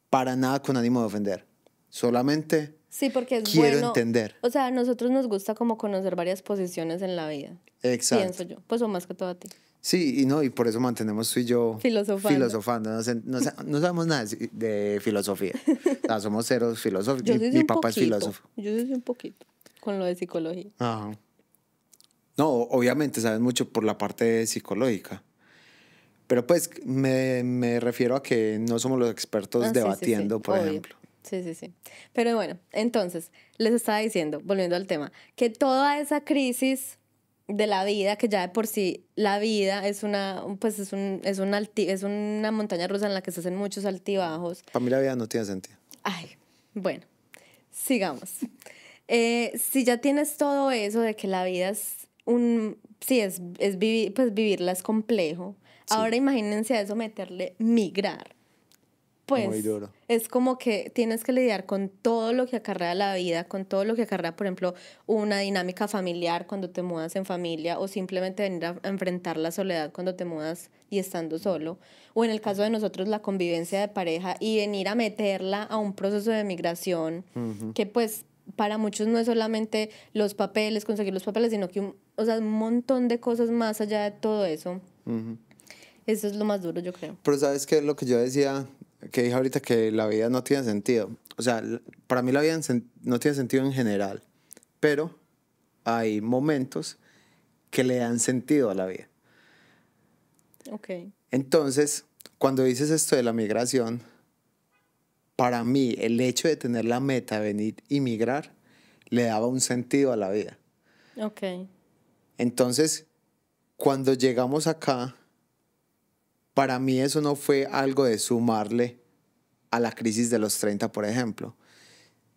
Para nada con ánimo de ofender. Solamente sí, porque es quiero entender. O sea, a nosotros nos gusta como conocer varias posiciones en la vida. Exacto. Pienso yo. Pues o más que todo a ti. Sí, y no, y por eso mantenemos tú y yo filosofando. No, sabemos nada de filosofía. O sea, somos ceros filósofos. (laughs) mi, papá es filósofo. Yo soy un poquito con lo de psicología. Ajá. No, obviamente sabes mucho por la parte psicológica. Pero pues me, me refiero a que no somos los expertos ah, debatiendo, por ejemplo. Sí, sí, sí. Pero bueno, entonces, les estaba diciendo, volviendo al tema, que toda esa crisis de la vida, que ya de por sí la vida es una, pues es, un, es, un es una montaña rusa en la que se hacen muchos altibajos. Para mí la vida no tiene sentido. Ay, bueno, sigamos. Eh, si ya tienes todo eso de que la vida es un, sí, es, vivir, pues vivirla es complejo. Ahora imagínense a eso meterle migrar. Pues es como que tienes que lidiar con todo lo que acarrea la vida, con todo lo que acarrea, por ejemplo, una dinámica familiar cuando te mudas en familia o simplemente venir a enfrentar la soledad cuando te mudas y estando solo. O en el caso de nosotros, la convivencia de pareja y venir a meterla a un proceso de migración que pues para muchos no es solamente los papeles, conseguir los papeles, sino que un, sea, un montón de cosas más allá de todo eso. Eso es lo más duro, yo creo. Pero sabes que lo que yo decía, que dije ahorita que la vida no tiene sentido. O sea, para mí la vida no tiene sentido en general, pero hay momentos que le dan sentido a la vida. Ok. Entonces, cuando dices esto de la migración, para mí el hecho de tener la meta de venir y migrar le daba un sentido a la vida. Ok. Entonces, cuando llegamos acá, para mí eso no fue algo de sumarle a la crisis de los 30, por ejemplo,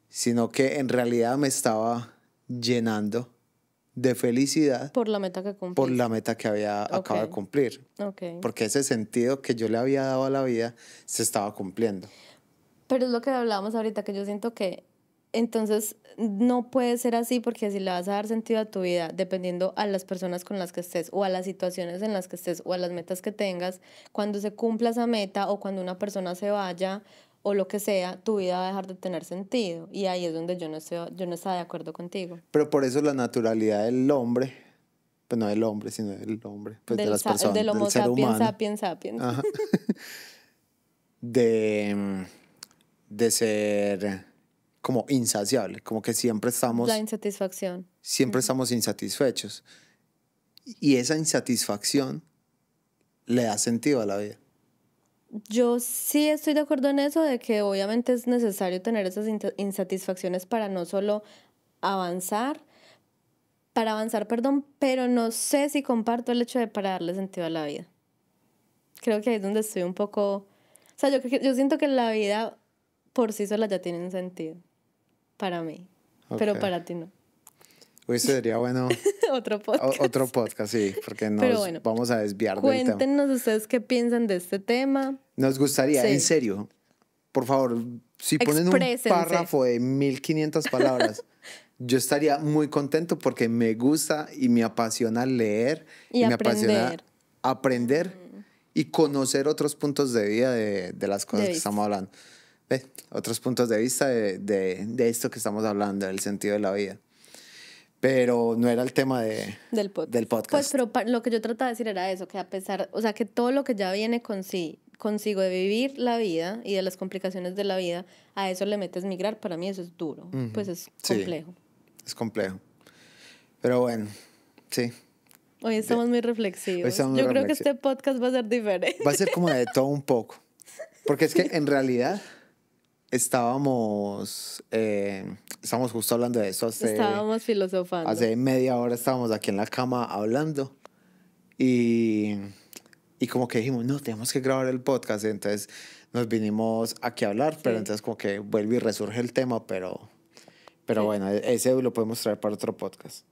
sino que en realidad me estaba llenando de felicidad por la meta que cumplí. por la meta que había acabado de cumplir okay. porque ese sentido que yo le había dado a la vida se estaba cumpliendo pero es lo que hablábamos ahorita, que yo siento que entonces no puede ser así porque si le vas a dar sentido a tu vida, dependiendo a las personas con las que estés o a las situaciones en las que estés o a las metas que tengas, cuando se cumpla esa meta o cuando una persona se vaya o lo que sea, tu vida va a dejar de tener sentido. Y ahí es donde yo no, estoy, yo no estaba de acuerdo contigo. Pero por eso la naturalidad del hombre, pues no del hombre, sino del hombre, pues de las personas, del homo ser (laughs) de mm, de ser como insaciable, como que siempre estamos... La insatisfacción. Siempre estamos insatisfechos. Y esa insatisfacción le da sentido a la vida. Yo sí estoy de acuerdo en eso, de que obviamente es necesario tener esas insatisfacciones para no solo avanzar, para avanzar, perdón, pero no sé si comparto el hecho de para darle sentido a la vida. Creo que ahí es donde estoy un poco... O sea, yo, yo siento que la vida por sí solas ya tienen sentido. Para mí. Pero para ti no. Uy, sería bueno. (laughs) otro podcast. otro podcast, sí, porque nos vamos a desviar del tema. Cuéntenos ustedes qué piensan de este tema. Nos gustaría, en serio, por favor, si ponen un párrafo de 1500 palabras, (laughs) yo estaría muy contento porque me gusta y me apasiona leer y, me apasiona aprender y conocer otros puntos de vida de, las cosas que estamos hablando otros puntos de vista de, de, de, esto que estamos hablando, del sentido de la vida. Pero no era el tema de, del, podcast. Pues, pero lo que yo trataba de decir era eso, que a pesar, o sea, que todo lo que ya viene consigo de vivir la vida y de las complicaciones de la vida, a eso le metes migrar, para mí eso es duro, pues es complejo. es complejo. Pero bueno, sí. Hoy estamos muy reflexivos. Yo creo que este podcast va a ser diferente. Va a ser como de todo un poco. Porque es que (laughs) en realidad estábamos, eh, justo hablando de eso. Hace, estábamos filosofando. Hace media hora estábamos aquí en la cama hablando y, y como que dijimos, no, tenemos que grabar el podcast. Entonces nos vinimos aquí a hablar, pero entonces como que vuelve y resurge el tema, pero, pero bueno, ese lo podemos traer para otro podcast.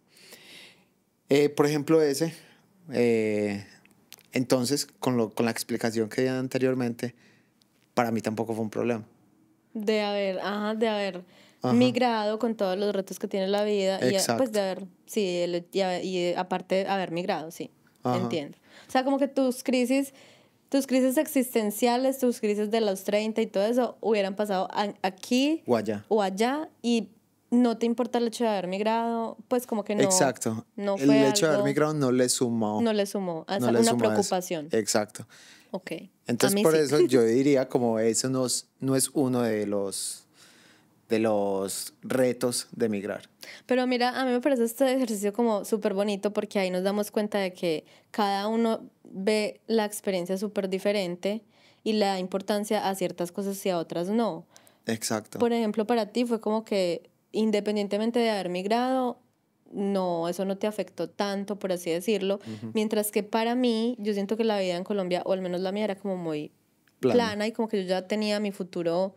Eh, por ejemplo, ese. Eh, entonces, con, lo, con la explicación que di anteriormente, para mí tampoco fue un problema. De haber, de haber migrado con todos los retos que tiene la vida. Y pues de sí, y, eh, aparte de haber migrado, sí. Entiendo. O sea, como que tus crisis, tus crisis existenciales, tus crisis de los 30 y todo eso hubieran pasado aquí o allá. y no te importa el hecho de haber migrado, pues como que no. Exacto. No el hecho de haber migrado no le sumó. No le sumó. una preocupación. Exacto. Ok. Entonces, por eso yo (laughs) diría como eso no es, no es uno de los, de los retos de migrar. Pero mira, a mí me parece este ejercicio como súper bonito porque ahí nos damos cuenta de que cada uno ve la experiencia súper diferente y la importancia a ciertas cosas y a otras no. Exacto. Por ejemplo, para ti fue como que independientemente de haber migrado, no, eso no te afectó tanto, por así decirlo. Mientras que para mí, yo siento que la vida en Colombia, o al menos la mía, era como muy plana, y como que yo ya tenía mi futuro,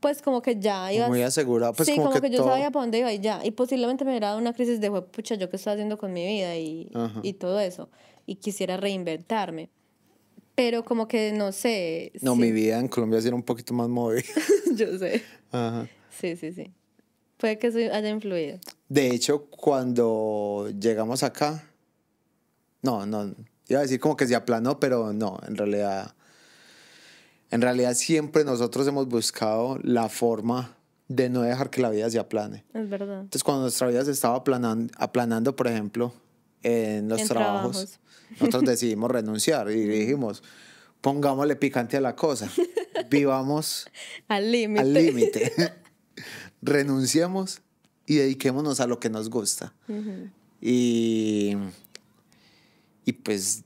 pues como que ya iba... Muy asegurado, pues sí, como, que, yo sabía para dónde iba y ya. Y posiblemente me hubiera dado una crisis de, pucha, ¿yo qué estoy haciendo con mi vida? Y, todo eso. Y quisiera reinventarme. Pero como que, no sé... No, mi vida en Colombia sí era un poquito más móvil. (laughs) yo sé. Ajá. Sí, sí, sí. Puede que eso haya influido. De hecho, cuando llegamos acá, no, no, iba a decir como que se aplanó, pero no, en realidad, en realidad siempre nosotros hemos buscado la forma de no dejar que la vida se aplane. Es verdad. Entonces, cuando nuestra vida se estaba aplanando, aplanando por ejemplo, en los trabajos, nosotros (laughs) decidimos renunciar y dijimos, pongámosle picante a la cosa, (laughs) vivamos al límite. Al límite. (laughs) renunciemos y dediquémonos a lo que nos gusta. y, y pues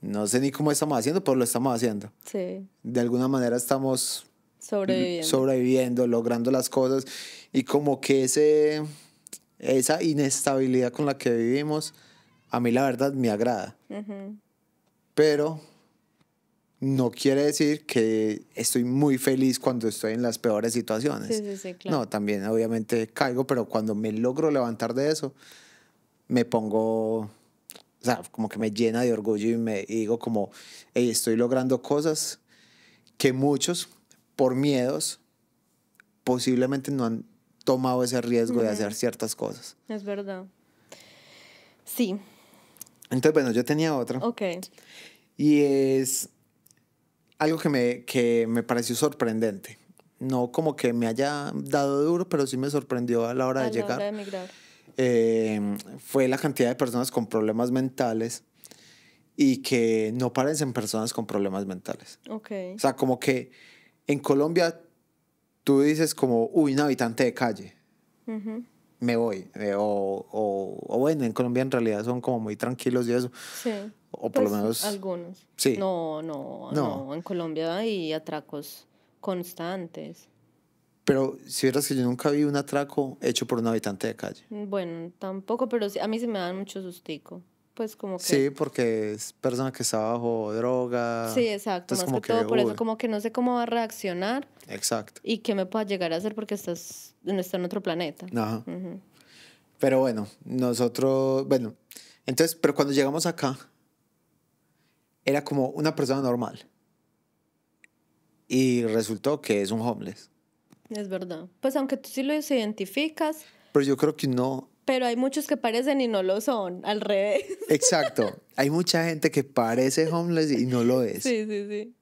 no sé ni cómo estamos haciendo, pero lo estamos haciendo. Sí. De alguna manera estamos sobreviviendo, sobreviviendo logrando las cosas y como que ese, esa inestabilidad con la que vivimos, a mí la verdad me agrada. Pero no quiere decir que estoy muy feliz cuando estoy en las peores situaciones. Sí, sí, claro. No, también obviamente caigo, pero cuando me logro levantar de eso, me pongo, o sea, como que me llena de orgullo y me digo como, estoy logrando cosas que muchos, por miedos, posiblemente no han tomado ese riesgo de hacer ciertas cosas. Es verdad. Sí. Entonces, bueno, yo tenía otra. Ok. Y es algo que me, que me pareció sorprendente. No como que me haya dado duro, pero sí me sorprendió a la hora a de la llegar. Hora de eh, fue la cantidad de personas con problemas mentales y que no parecen personas con problemas mentales. Okay. O sea, como que en Colombia tú dices como, uy, un habitante de calle, me voy. Eh, o, o, bueno, en Colombia en realidad son como muy tranquilos y eso. Sí. O por lo pues, menos. Algunos. Sí. No, no, no, En Colombia hay atracos constantes. Pero si vieras que yo nunca vi un atraco hecho por un habitante de calle. Bueno, tampoco, pero a mí se me dan mucho sustico. Pues como que... Sí, porque es persona que está bajo droga. Sí, exacto. más como que, todo por eso, como que no sé cómo va a reaccionar. Exacto. Y qué me pueda llegar a hacer porque estás, no está en otro planeta. Ajá. Pero bueno, nosotros, bueno, entonces, pero cuando llegamos acá, era como una persona normal. Y resultó que es un homeless. Es verdad. Pues aunque tú sí lo identificas. Pero yo creo que no. Pero hay muchos que parecen y no lo son, al revés. (laughs) Exacto. Hay mucha gente que parece homeless y no lo es. Sí, sí, sí.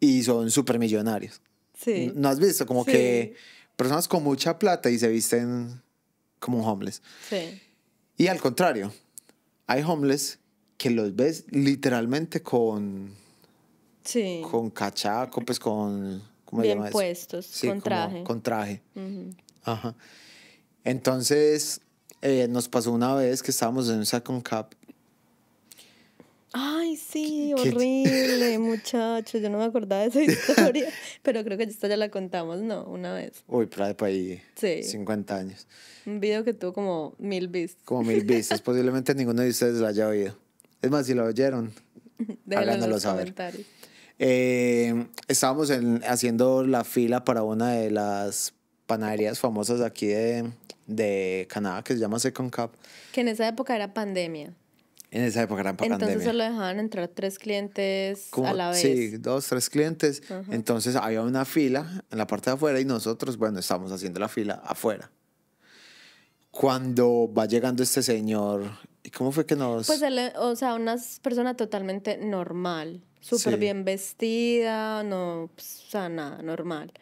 Y son súper millonarios. Sí. ¿No has visto? Como que personas con mucha plata y se visten como homeless. Sí. Y al contrario, hay homeless que los ves literalmente con. Con cachaco, pues con. ¿Cómo se llama puestos, con, traje. con traje. Ajá. Entonces, eh, nos pasó una vez que estábamos en un Second Cup. Ay, sí, horrible, (laughs) muchachos. Yo no me acordaba de esa (laughs) historia, pero creo que esta ya la contamos, ¿no? Una vez. Uy, para pues, ahí sí. 50 años. Un video que tuvo como mil vistas. Como mil vistas. (laughs) Posiblemente ninguno de ustedes la haya oído. Es más, si lo oyeron, (laughs) háganoslo saber. Eh, estábamos en, haciendo la fila para una de las panaderías famosas aquí de, de Canadá que se llama Second Cup. Que en esa época era pandemia. En esa época era pandemia. Entonces solo dejaban entrar tres clientes a la vez. Sí, dos, tres clientes. Entonces había una fila en la parte de afuera y nosotros, bueno, estábamos haciendo la fila afuera. Cuando va llegando este señor ¿Y cómo fue que nos...? Pues él, eh, o sea, una persona totalmente normal, súper bien vestida, no, pues, o sea, nada, normal.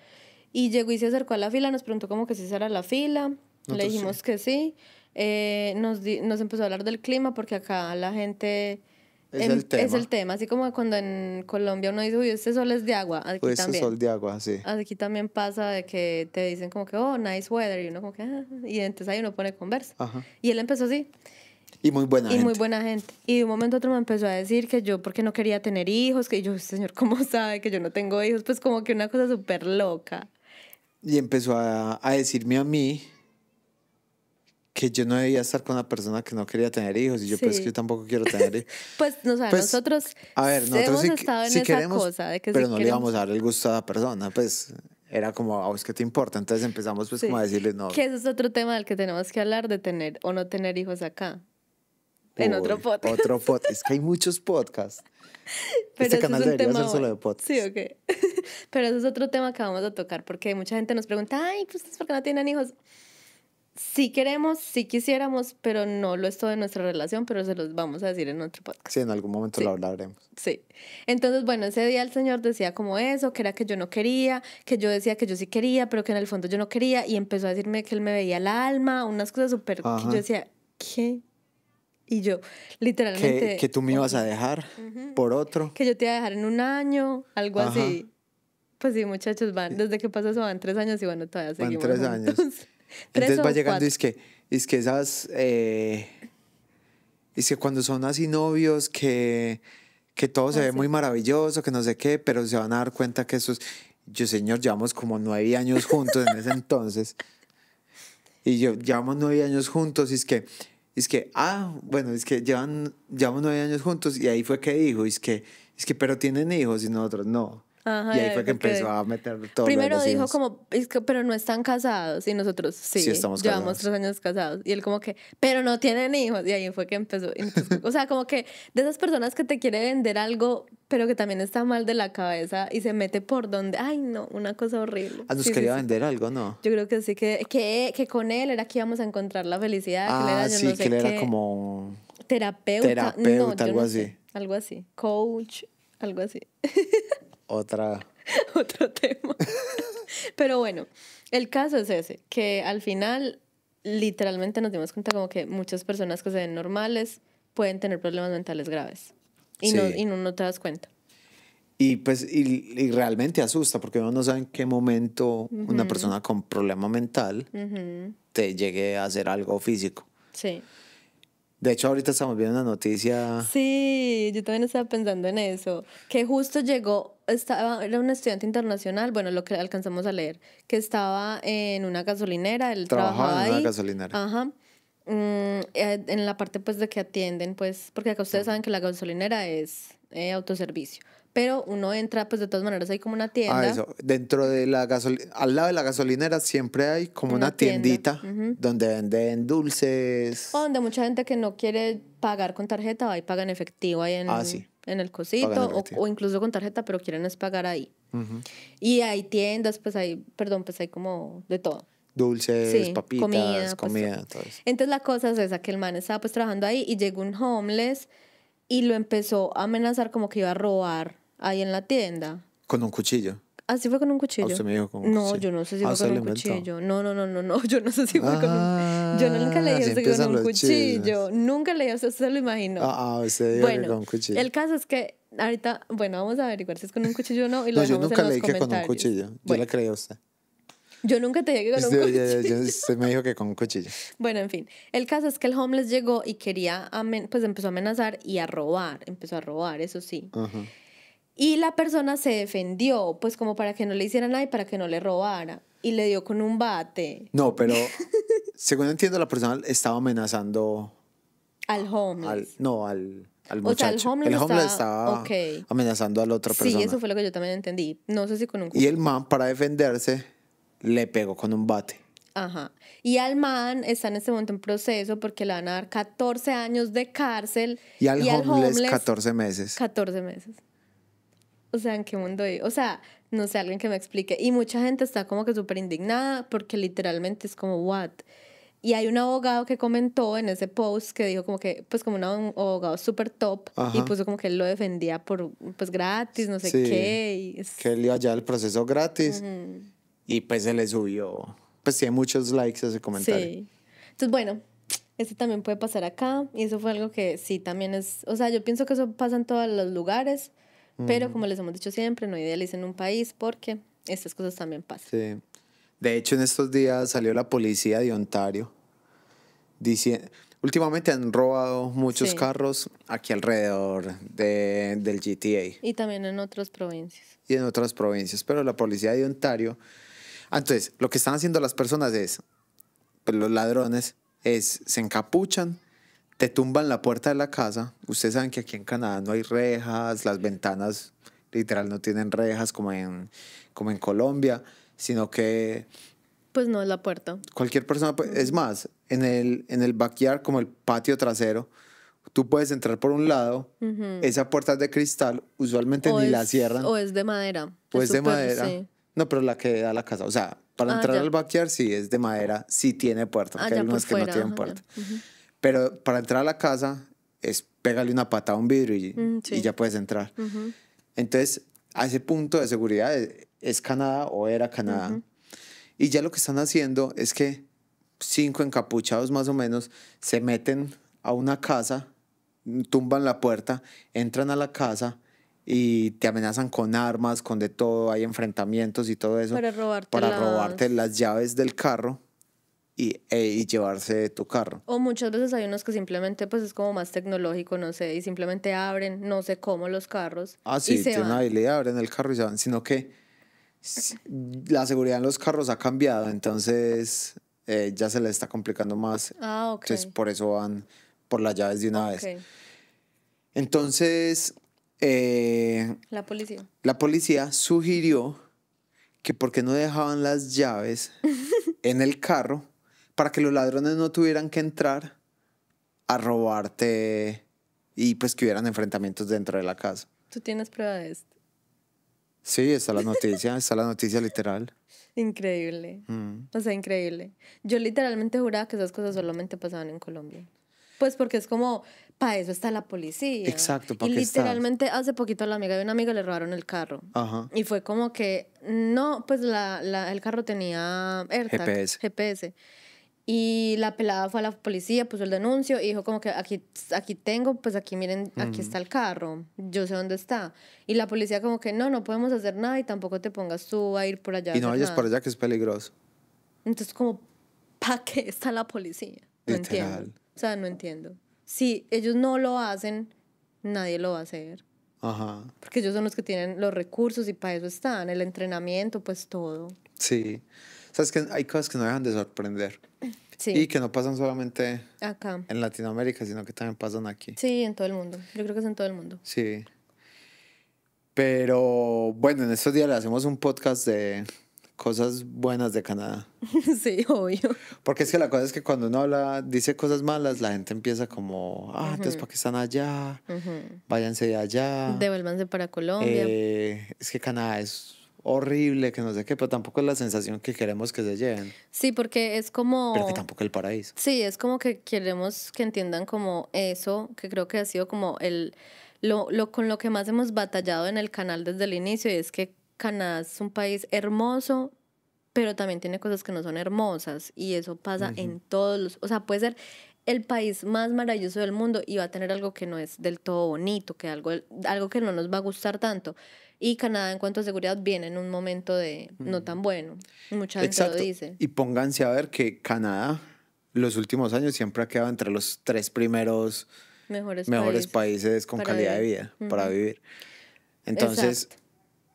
Y llegó y se acercó a la fila, nos preguntó como que si esa era la fila, le dijimos que sí. Eh, nos, nos empezó a hablar del clima porque acá la gente... Es, em, el tema. es el tema. Así como cuando en Colombia uno dice, uy, este sol es de agua. Aquí pues este también. sol de agua, sí. Aquí también pasa de que te dicen como que, oh, nice weather. Y uno como que, ah", Y entonces ahí uno pone conversa. Y él empezó así. Y muy buena y gente. Y muy buena gente. Y de un momento a otro me empezó a decir que yo, porque no quería tener hijos, que yo, este señor, ¿cómo (laughs) sabe que yo no tengo hijos? Pues como que una cosa súper loca. Y empezó a, a, decirme a mí que yo no debía estar con una persona que no quería tener hijos. Y yo, pues que yo tampoco quiero tener hijos. (laughs) pues, no pues, nosotros, a ver, nosotros queremos, pero no le íbamos a dar el gusto a la persona, pues era como, a oh, vos qué te importa. Entonces empezamos pues como a decirle no. Que ese es otro tema del que tenemos que hablar, de tener o no tener hijos acá en otro podcast. Otro podcast. Es que hay muchos podcasts. (laughs) Este pero este canal es debería ser solo de podcast. Sí, ok. (laughs) Pero eso es otro tema que vamos a tocar porque mucha gente nos pregunta, ay, pues ¿por qué no tienen hijos? Sí queremos, sí quisiéramos, pero no lo es todo en nuestra relación, pero se los vamos a decir en otro podcast. Sí, en algún momento lo hablaremos. Sí. Entonces, bueno, ese día el Señor decía como eso, que era que yo no quería, que yo decía que yo sí quería, pero que en el fondo yo no quería, y empezó a decirme que Él me veía el alma, unas cosas súper yo decía, ¿qué? Y yo, literalmente... Que, tú me ibas a dejar por otro. Que yo te iba a dejar en un año, algo así. Pues sí, muchachos, van, desde que pasó eso van tres años y bueno, todavía seguimos Van tres años. (laughs) Entonces va llegando y es que, es que esas... Eh, es que cuando son así novios, que, que todo se ah, ve muy maravilloso, que no sé qué, pero se van a dar cuenta que esos... Yo, señor, llevamos como nueve años juntos en ese entonces. Y yo, llevamos nueve años juntos y es que es que, ah, bueno, es que llevan, llevamos nueve años juntos y ahí fue que dijo, es que, es que, pero tienen hijos y nosotros no. y ahí fue que empezó a meter todo. Primero dijo como, es que, pero no están casados. Y nosotros, sí, estamos llevamos tres años casados. Y él como que, pero no tienen hijos. Y ahí fue que empezó. o sea, como que de esas personas que te quiere vender algo pero que también está mal de la cabeza y se mete por donde, ay no, una cosa horrible. nos quería vender algo, ¿no? Yo creo que sí, que, con él era que íbamos a encontrar la felicidad. que era, ah, yo sí, que él era como... Terapeuta. Terapeuta, algo así. algo así. Coach, algo así. (laughs) Otra... Otro tema. (laughs) pero bueno, el caso es ese, que al final literalmente nos dimos cuenta como que muchas personas que se ven normales pueden tener problemas mentales graves y, no, y no, te das cuenta. Y pues y, realmente asusta porque uno no sabe en qué momento una persona con problema mental te llegue a hacer algo físico. Sí. De hecho, ahorita estamos viendo una noticia. Sí, yo también estaba pensando en eso. Que justo llegó, estaba, era un estudiante internacional, bueno, lo que alcanzamos a leer, que estaba en una gasolinera, el trabajaba, en ahí. una gasolinera. Ajá. Mm, eh, en la parte pues de que atienden, pues, porque acá ustedes saben que la gasolinera es eh, autoservicio. Pero uno entra, pues de todas maneras hay como una ah, tienda. Ah, eso. Dentro de la al lado de la gasolinera siempre hay como una, tiendita donde venden dulces. O donde mucha gente que no quiere pagar con tarjeta Ahí pagan en efectivo ahí en, ah, el cosito o, incluso con tarjeta, pero quieren es pagar ahí. Y hay tiendas, pues hay, perdón, pues hay como de todo dulces, papitas, comida, todo eso. Entonces la cosa es esa, que el man estaba pues trabajando ahí y llegó un homeless y lo empezó a amenazar como que iba a robar ahí en la tienda. Con un cuchillo. Así fue con un cuchillo. no, yo no sé si fue con un cuchillo. No, no, no, no, no, yo no sé si fue con un Yo nunca leí eso con un cuchillo. Nunca leí eso, usted se lo imaginó. Ah, bueno, un cuchillo. El caso es que ahorita, bueno, vamos a averiguar si es con un cuchillo o no y lo no, yo nunca leí que con un cuchillo. Yo le creí a usted. Yo nunca te llegué con un cuchillo. Yo, usted me dijo que con un cuchillo. (laughs) Bueno, en fin. El caso es que el homeless llegó y quería, pues empezó a amenazar y a robar. Empezó a robar, eso sí. Y la persona se defendió, pues como para que no le hicieran nada y para que no le robara. Y le dio con un bate. No, pero (laughs) según entiendo, la persona estaba amenazando. Al homeless. no, al, al muchacho. O sea, el homeless, el homeless estaba, amenazando al la otra persona. Sí, eso fue lo que yo también entendí. No sé si con un... Cuchillo. Y el man, para defenderse, le pegó con un bate. Ajá. Y al man está en este momento en proceso porque le van a dar 14 años de cárcel. Y al, homeless, 14 meses. 14 meses. O sea, ¿en qué mundo O sea, no sé, alguien que me explique. Y mucha gente está como que súper indignada porque literalmente es como, what? Y hay un abogado que comentó en ese post que dijo como que, pues como un abogado súper top Ajá. y puso como que él lo defendía por, pues gratis, no sé qué. Y... Que él iba allá el proceso gratis y pues se le subió. Pues tiene muchos likes ese comentario. Sí. Entonces, bueno, esto también puede pasar acá y eso fue algo que sí también es, o sea, yo pienso que eso pasa en todos los lugares, pero como les hemos dicho siempre, no idealicen un país porque estas cosas también pasan. Sí. De hecho, en estos días salió la policía de Ontario diciendo, últimamente han robado muchos carros aquí alrededor de, del GTA. Y también en otras provincias. Y en otras provincias, pero la policía de Ontario Ah, entonces, lo que están haciendo las personas es, pues los ladrones, es, se encapuchan, te tumban la puerta de la casa. Ustedes saben que aquí en Canadá no hay rejas, las ventanas literal no tienen rejas como en, como en Colombia, sino que... Pues no es la puerta. Cualquier persona, es más, en el, en el backyard, como el patio trasero, tú puedes entrar por un lado, esa puerta es de cristal, usualmente ni la cierran. O es de madera. Pues es, de madera. No, pero la que da la casa. O sea, para ah, entrar al backyard sí es de madera, sí tiene puerta, ah, hay algunas que no tienen puerta. Pero para entrar a la casa es pégale una patada a un vidrio y, mm, ya puedes entrar. Entonces, a ese punto de seguridad es, Canadá o era Canadá. Y ya lo que están haciendo es que cinco encapuchados más o menos se meten a una casa, tumban la puerta, entran a la casa y te amenazan con armas, con de todo, hay enfrentamientos y todo eso. Para robarte, para las... robarte las llaves del carro y, e, y llevarse tu carro. O muchas veces hay unos que simplemente pues es como más tecnológico, no sé, y simplemente abren, no sé cómo los carros. Ah, sí, tienen una habilidad, abren el carro y se van, sino que la seguridad en los carros ha cambiado, entonces eh, ya se les está complicando más. Ah, ok. Entonces por eso van por las llaves de una okay. vez. Entonces eh, la policía. La policía sugirió que porque no dejaban las llaves (laughs) en el carro para que los ladrones no tuvieran que entrar a robarte y pues que hubieran enfrentamientos dentro de la casa. ¿Tú tienes prueba de esto? Sí, está la noticia, está la noticia literal. (laughs) Increíble. Mm. O sea, increíble. Yo literalmente juraba que esas cosas solamente pasaban en Colombia. Pues porque es como para eso está la policía. Exacto, para Y literalmente hace poquito a la amiga de una amiga le robaron el carro. Ajá. Y fue como que, no, pues la, la, el carro tenía GPS. GPS. Y la pelada fue a la policía, puso el denuncio y dijo como que aquí, aquí tengo, pues aquí miren, aquí está el carro, yo sé dónde está. Y la policía como que no, no podemos hacer nada y tampoco te pongas tú a ir por allá. Y no vayas por allá que es peligroso. Entonces como, (laughs) ¿para qué está la policía? No entiendo. O sea, no entiendo si ellos no lo hacen, nadie lo va a hacer. Ajá. Porque ellos son los que tienen los recursos y para eso están, el entrenamiento, pues todo. Sí. Sabes que hay cosas que no dejan de sorprender. (clears throat) Sí. Y que no pasan solamente En Latinoamérica, sino que también pasan aquí. Sí, en todo el mundo. Yo creo que es en todo el mundo. Sí. Pero bueno, en estos días le hacemos un podcast de, cosas buenas de Canadá. (laughs) Sí, obvio. Porque es que la cosa es que cuando uno habla, dice cosas malas, la gente empieza como, ah, entonces para qué están allá, váyanse de allá. Devuélvanse para Colombia. Eh, es que Canadá es horrible, que no sé qué, pero tampoco es la sensación que queremos que se lleven. Sí, porque es como... Pero que tampoco el paraíso. Sí, es como que queremos que entiendan como eso, que creo que ha sido como el... Lo, lo con lo que más hemos batallado en el canal desde el inicio y es que Canadá es un país hermoso, pero también tiene cosas que no son hermosas y eso pasa en todos los, o sea, puede ser el país más maravilloso del mundo y va a tener algo que no es del todo bonito, que algo, algo que no nos va a gustar tanto. Y Canadá en cuanto a seguridad viene en un momento de no tan bueno. Mucha gente lo dice. Y pónganse a ver que Canadá los últimos años siempre ha quedado entre los tres primeros mejores, mejores países, con calidad de vida para vivir. Entonces,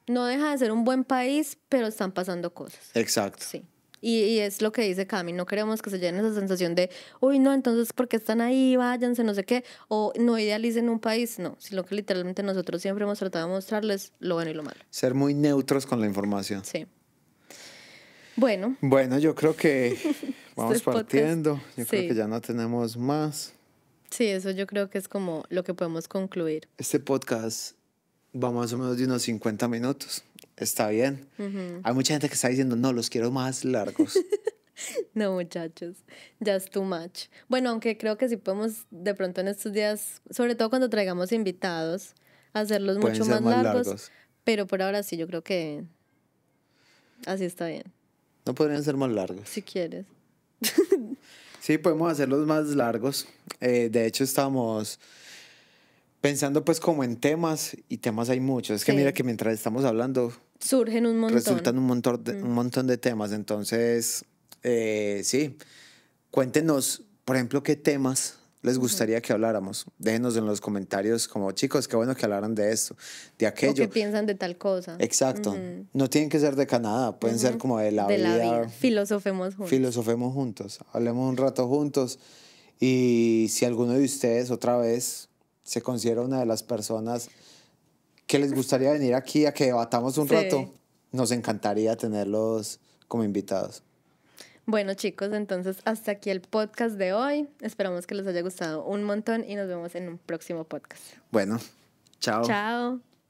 no deja de ser un buen país, pero están pasando cosas. Exacto. Sí. Y, es lo que dice Cami, no queremos que se lleven esa sensación de, uy, no, entonces, ¿por qué están ahí? Váyanse, no sé qué. O no idealicen un país, no, sino que literalmente nosotros siempre hemos tratado de mostrarles lo bueno y lo malo. Ser muy neutros con la información. Sí. Bueno. Bueno, yo creo que (laughs) este vamos partiendo. Yo creo que ya no tenemos más. Sí, eso yo creo que es como lo que podemos concluir. Este podcast va más o menos de unos 50 minutos. Está bien. Hay mucha gente que está diciendo, no, los quiero más largos. (laughs) no, muchachos, ya es too much. Bueno, aunque creo que sí podemos de pronto en estos días, sobre todo cuando traigamos invitados, hacerlos mucho más, largos, Pero por ahora sí, yo creo que así está bien. No podrían ser más largos. Si quieres. sí, podemos hacerlos más largos. Eh, de hecho, estamos pensando pues como en temas, y temas hay muchos. Es que mira que mientras estamos hablando... Surgen un montón. Resultan un montón de, mm. un montón de temas. Entonces, eh, sí, cuéntenos, por ejemplo, qué temas les gustaría que habláramos. Déjenos en los comentarios como, chicos, qué bueno que hablaran de esto, de aquello. O piensan de tal cosa. Exacto. No tienen que ser de Canadá, pueden ser como de la de La vida. Filosofemos juntos. Filosofemos juntos. Hablemos un rato juntos. Y si alguno de ustedes otra vez se considera una de las personas que les gustaría venir aquí a que debatamos un rato, nos encantaría tenerlos como invitados. Bueno chicos, entonces hasta aquí el podcast de hoy. Esperamos que les haya gustado un montón y nos vemos en un próximo podcast. Bueno, chao. Chao.